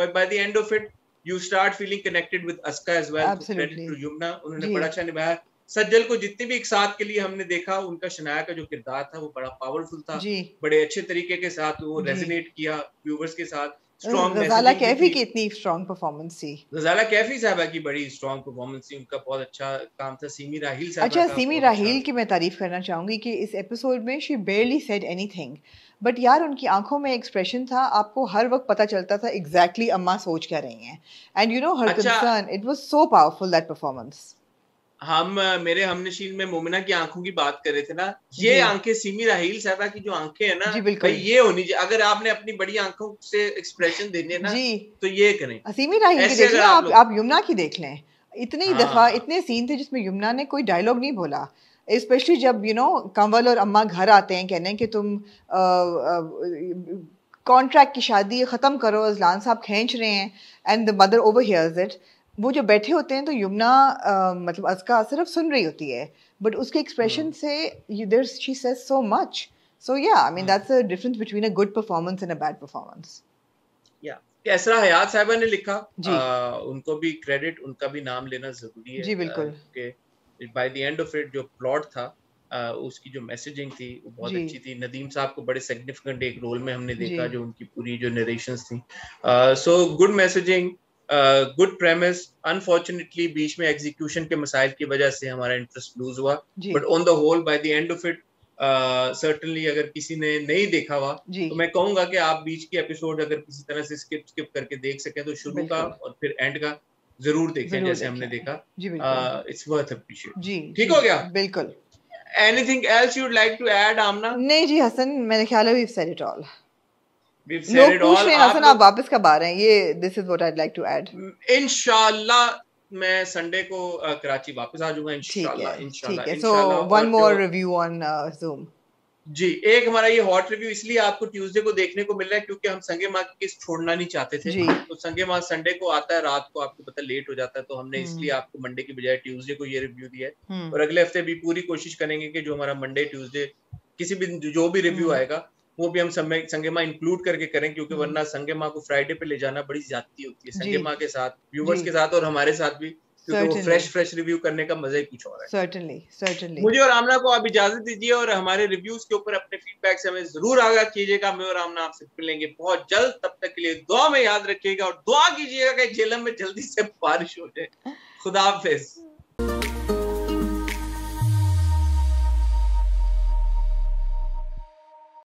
but by the end of it you start feeling connected with Aska as well credit to Yumna उन्होंने बड़ा अच्छा निभाया सज्जल को जितने भी एक साथ के लिए हमने देखा उनका शनाया का जो किरदार था वो बड़ा पावरफुल था बड़े अच्छे तरीके के साथ वो रेजिनेट किया व्यूवर्स के साथ कैफी की इतनी परफॉर्मेंस थी कैफी साहबा की बड़ी परफॉर्मेंस थी उनका बहुत अच्छा काम था सीमी साहब अच्छा सीमी की मैं तारीफ करना चाहूंगी कि इस एपिसोड में she barely said anything but यार उनकी आंखों में एक्सप्रेशन था आपको हर वक्त पता चलता था एग्जैक्टली exactly अम्मा सोच क्या रही हैं and you know her concern it was so powerful that performance हम मेरे हमनशील में मोमिना की आंखों की बात कर रहे थे ना ये आंखें सीमी राहील साहबा की जो आंखें है ना भाई ये होनी चाहिए अगर आपने अपनी बड़ी आंखों से एक्सप्रेशन देने ना जी तो ये करें सीमी राहील की देख आप, आप यमुना की देख लें इतनी हाँ। दफा इतने सीन थे जिसमें यमुना ने कोई डायलॉग नहीं बोला स्पेशली जब यू नो कंवल और अम्मा घर आते हैं कहने कि तुम कॉन्ट्रैक्ट की शादी ख़त्म करो अजलान साहब खींच रहे हैं and the mother overhears it वो जो बैठे होते हैं तो यमुना मतलब अजका सिर्फ सुन रही होती है बट उसके एक्सप्रेशन hmm. से there she says so much so या I mean that's a difference between a good performance and a bad performance या कैसरा हयात साहबा ने लिखा आ, उनको भी क्रेडिट उनका भी नाम लेना जरूरी है जी बिल्कुल के by the end of it जो प्लॉट था आ, उसकी जो मैसेजिंग थी वो बहुत अच्छी थी नदीम साहब को बड़े सिग्निफिकेंट एक रोल में हमने देखा जो उनकी पूरी जो नरेशंस थी so good messaging good premise unfortunately बीच में एग्जीक्यूशन के मसाइल की वजह से हमारा इंटरेस्ट लूज हुआ but on the whole by the end of it certainly अगर किसी ने नहीं देखा हुआ तो मैं कहूंगा कि आप बीच के एपिसोड अगर किसी तरह से स्किप स्किप करके देख सकें तो शुरू का और फिर एंड का जरूर देखें जैसे हमने देखा इट्स वर्थ अप्रिशिएट ठीक हो गया बिल्कुल anything else you like to add Amna नहीं जी हसन मेरे ख्याल है वी सेड इट ऑल को uh, आपको को देखने को मिल रहा है क्योंकि हम संगे माँ की किस्त छोड़ना नहीं चाहते थे तो संगे माँ संडे को आता है रात को आपको पता लेट हो जाता है तो हमने हम्म। इसलिए आपको मंडे की बजाय ट्यूजडे को ये रिव्यू दिया है हम्म। और अगले हफ्ते भी पूरी कोशिश करेंगे कि जो हमारा मंडे ट्यूजडे किसी भी जो भी रिव्यू हम्म। आएगा वो भी हम समय संगेमा इंक्लूड करके करें क्योंकि हम्म। वरना संगेमा को फ्राइडे पे ले जाना बड़ी ज्यादा होती है संगेमा के साथ व्यूवर्स के साथ और हमारे साथ भी क्योंकि वो फ्रेश फ्रेश रिव्यू करने का मजा ही कुछ और है मुझे और आमना को आप इजाजत दीजिए और हमारे रिव्यूज के ऊपर अपने फीडबैक हमें जरूर आगाह कीजिएगा मैं और आमना आपसे मिलेंगे बहुत जल्द तब तक के लिए दुआ में याद रखिएगा और दुआ कीजिएगा कि जेलम में जल्दी से बारिश हो जाए खुदा हाफिज़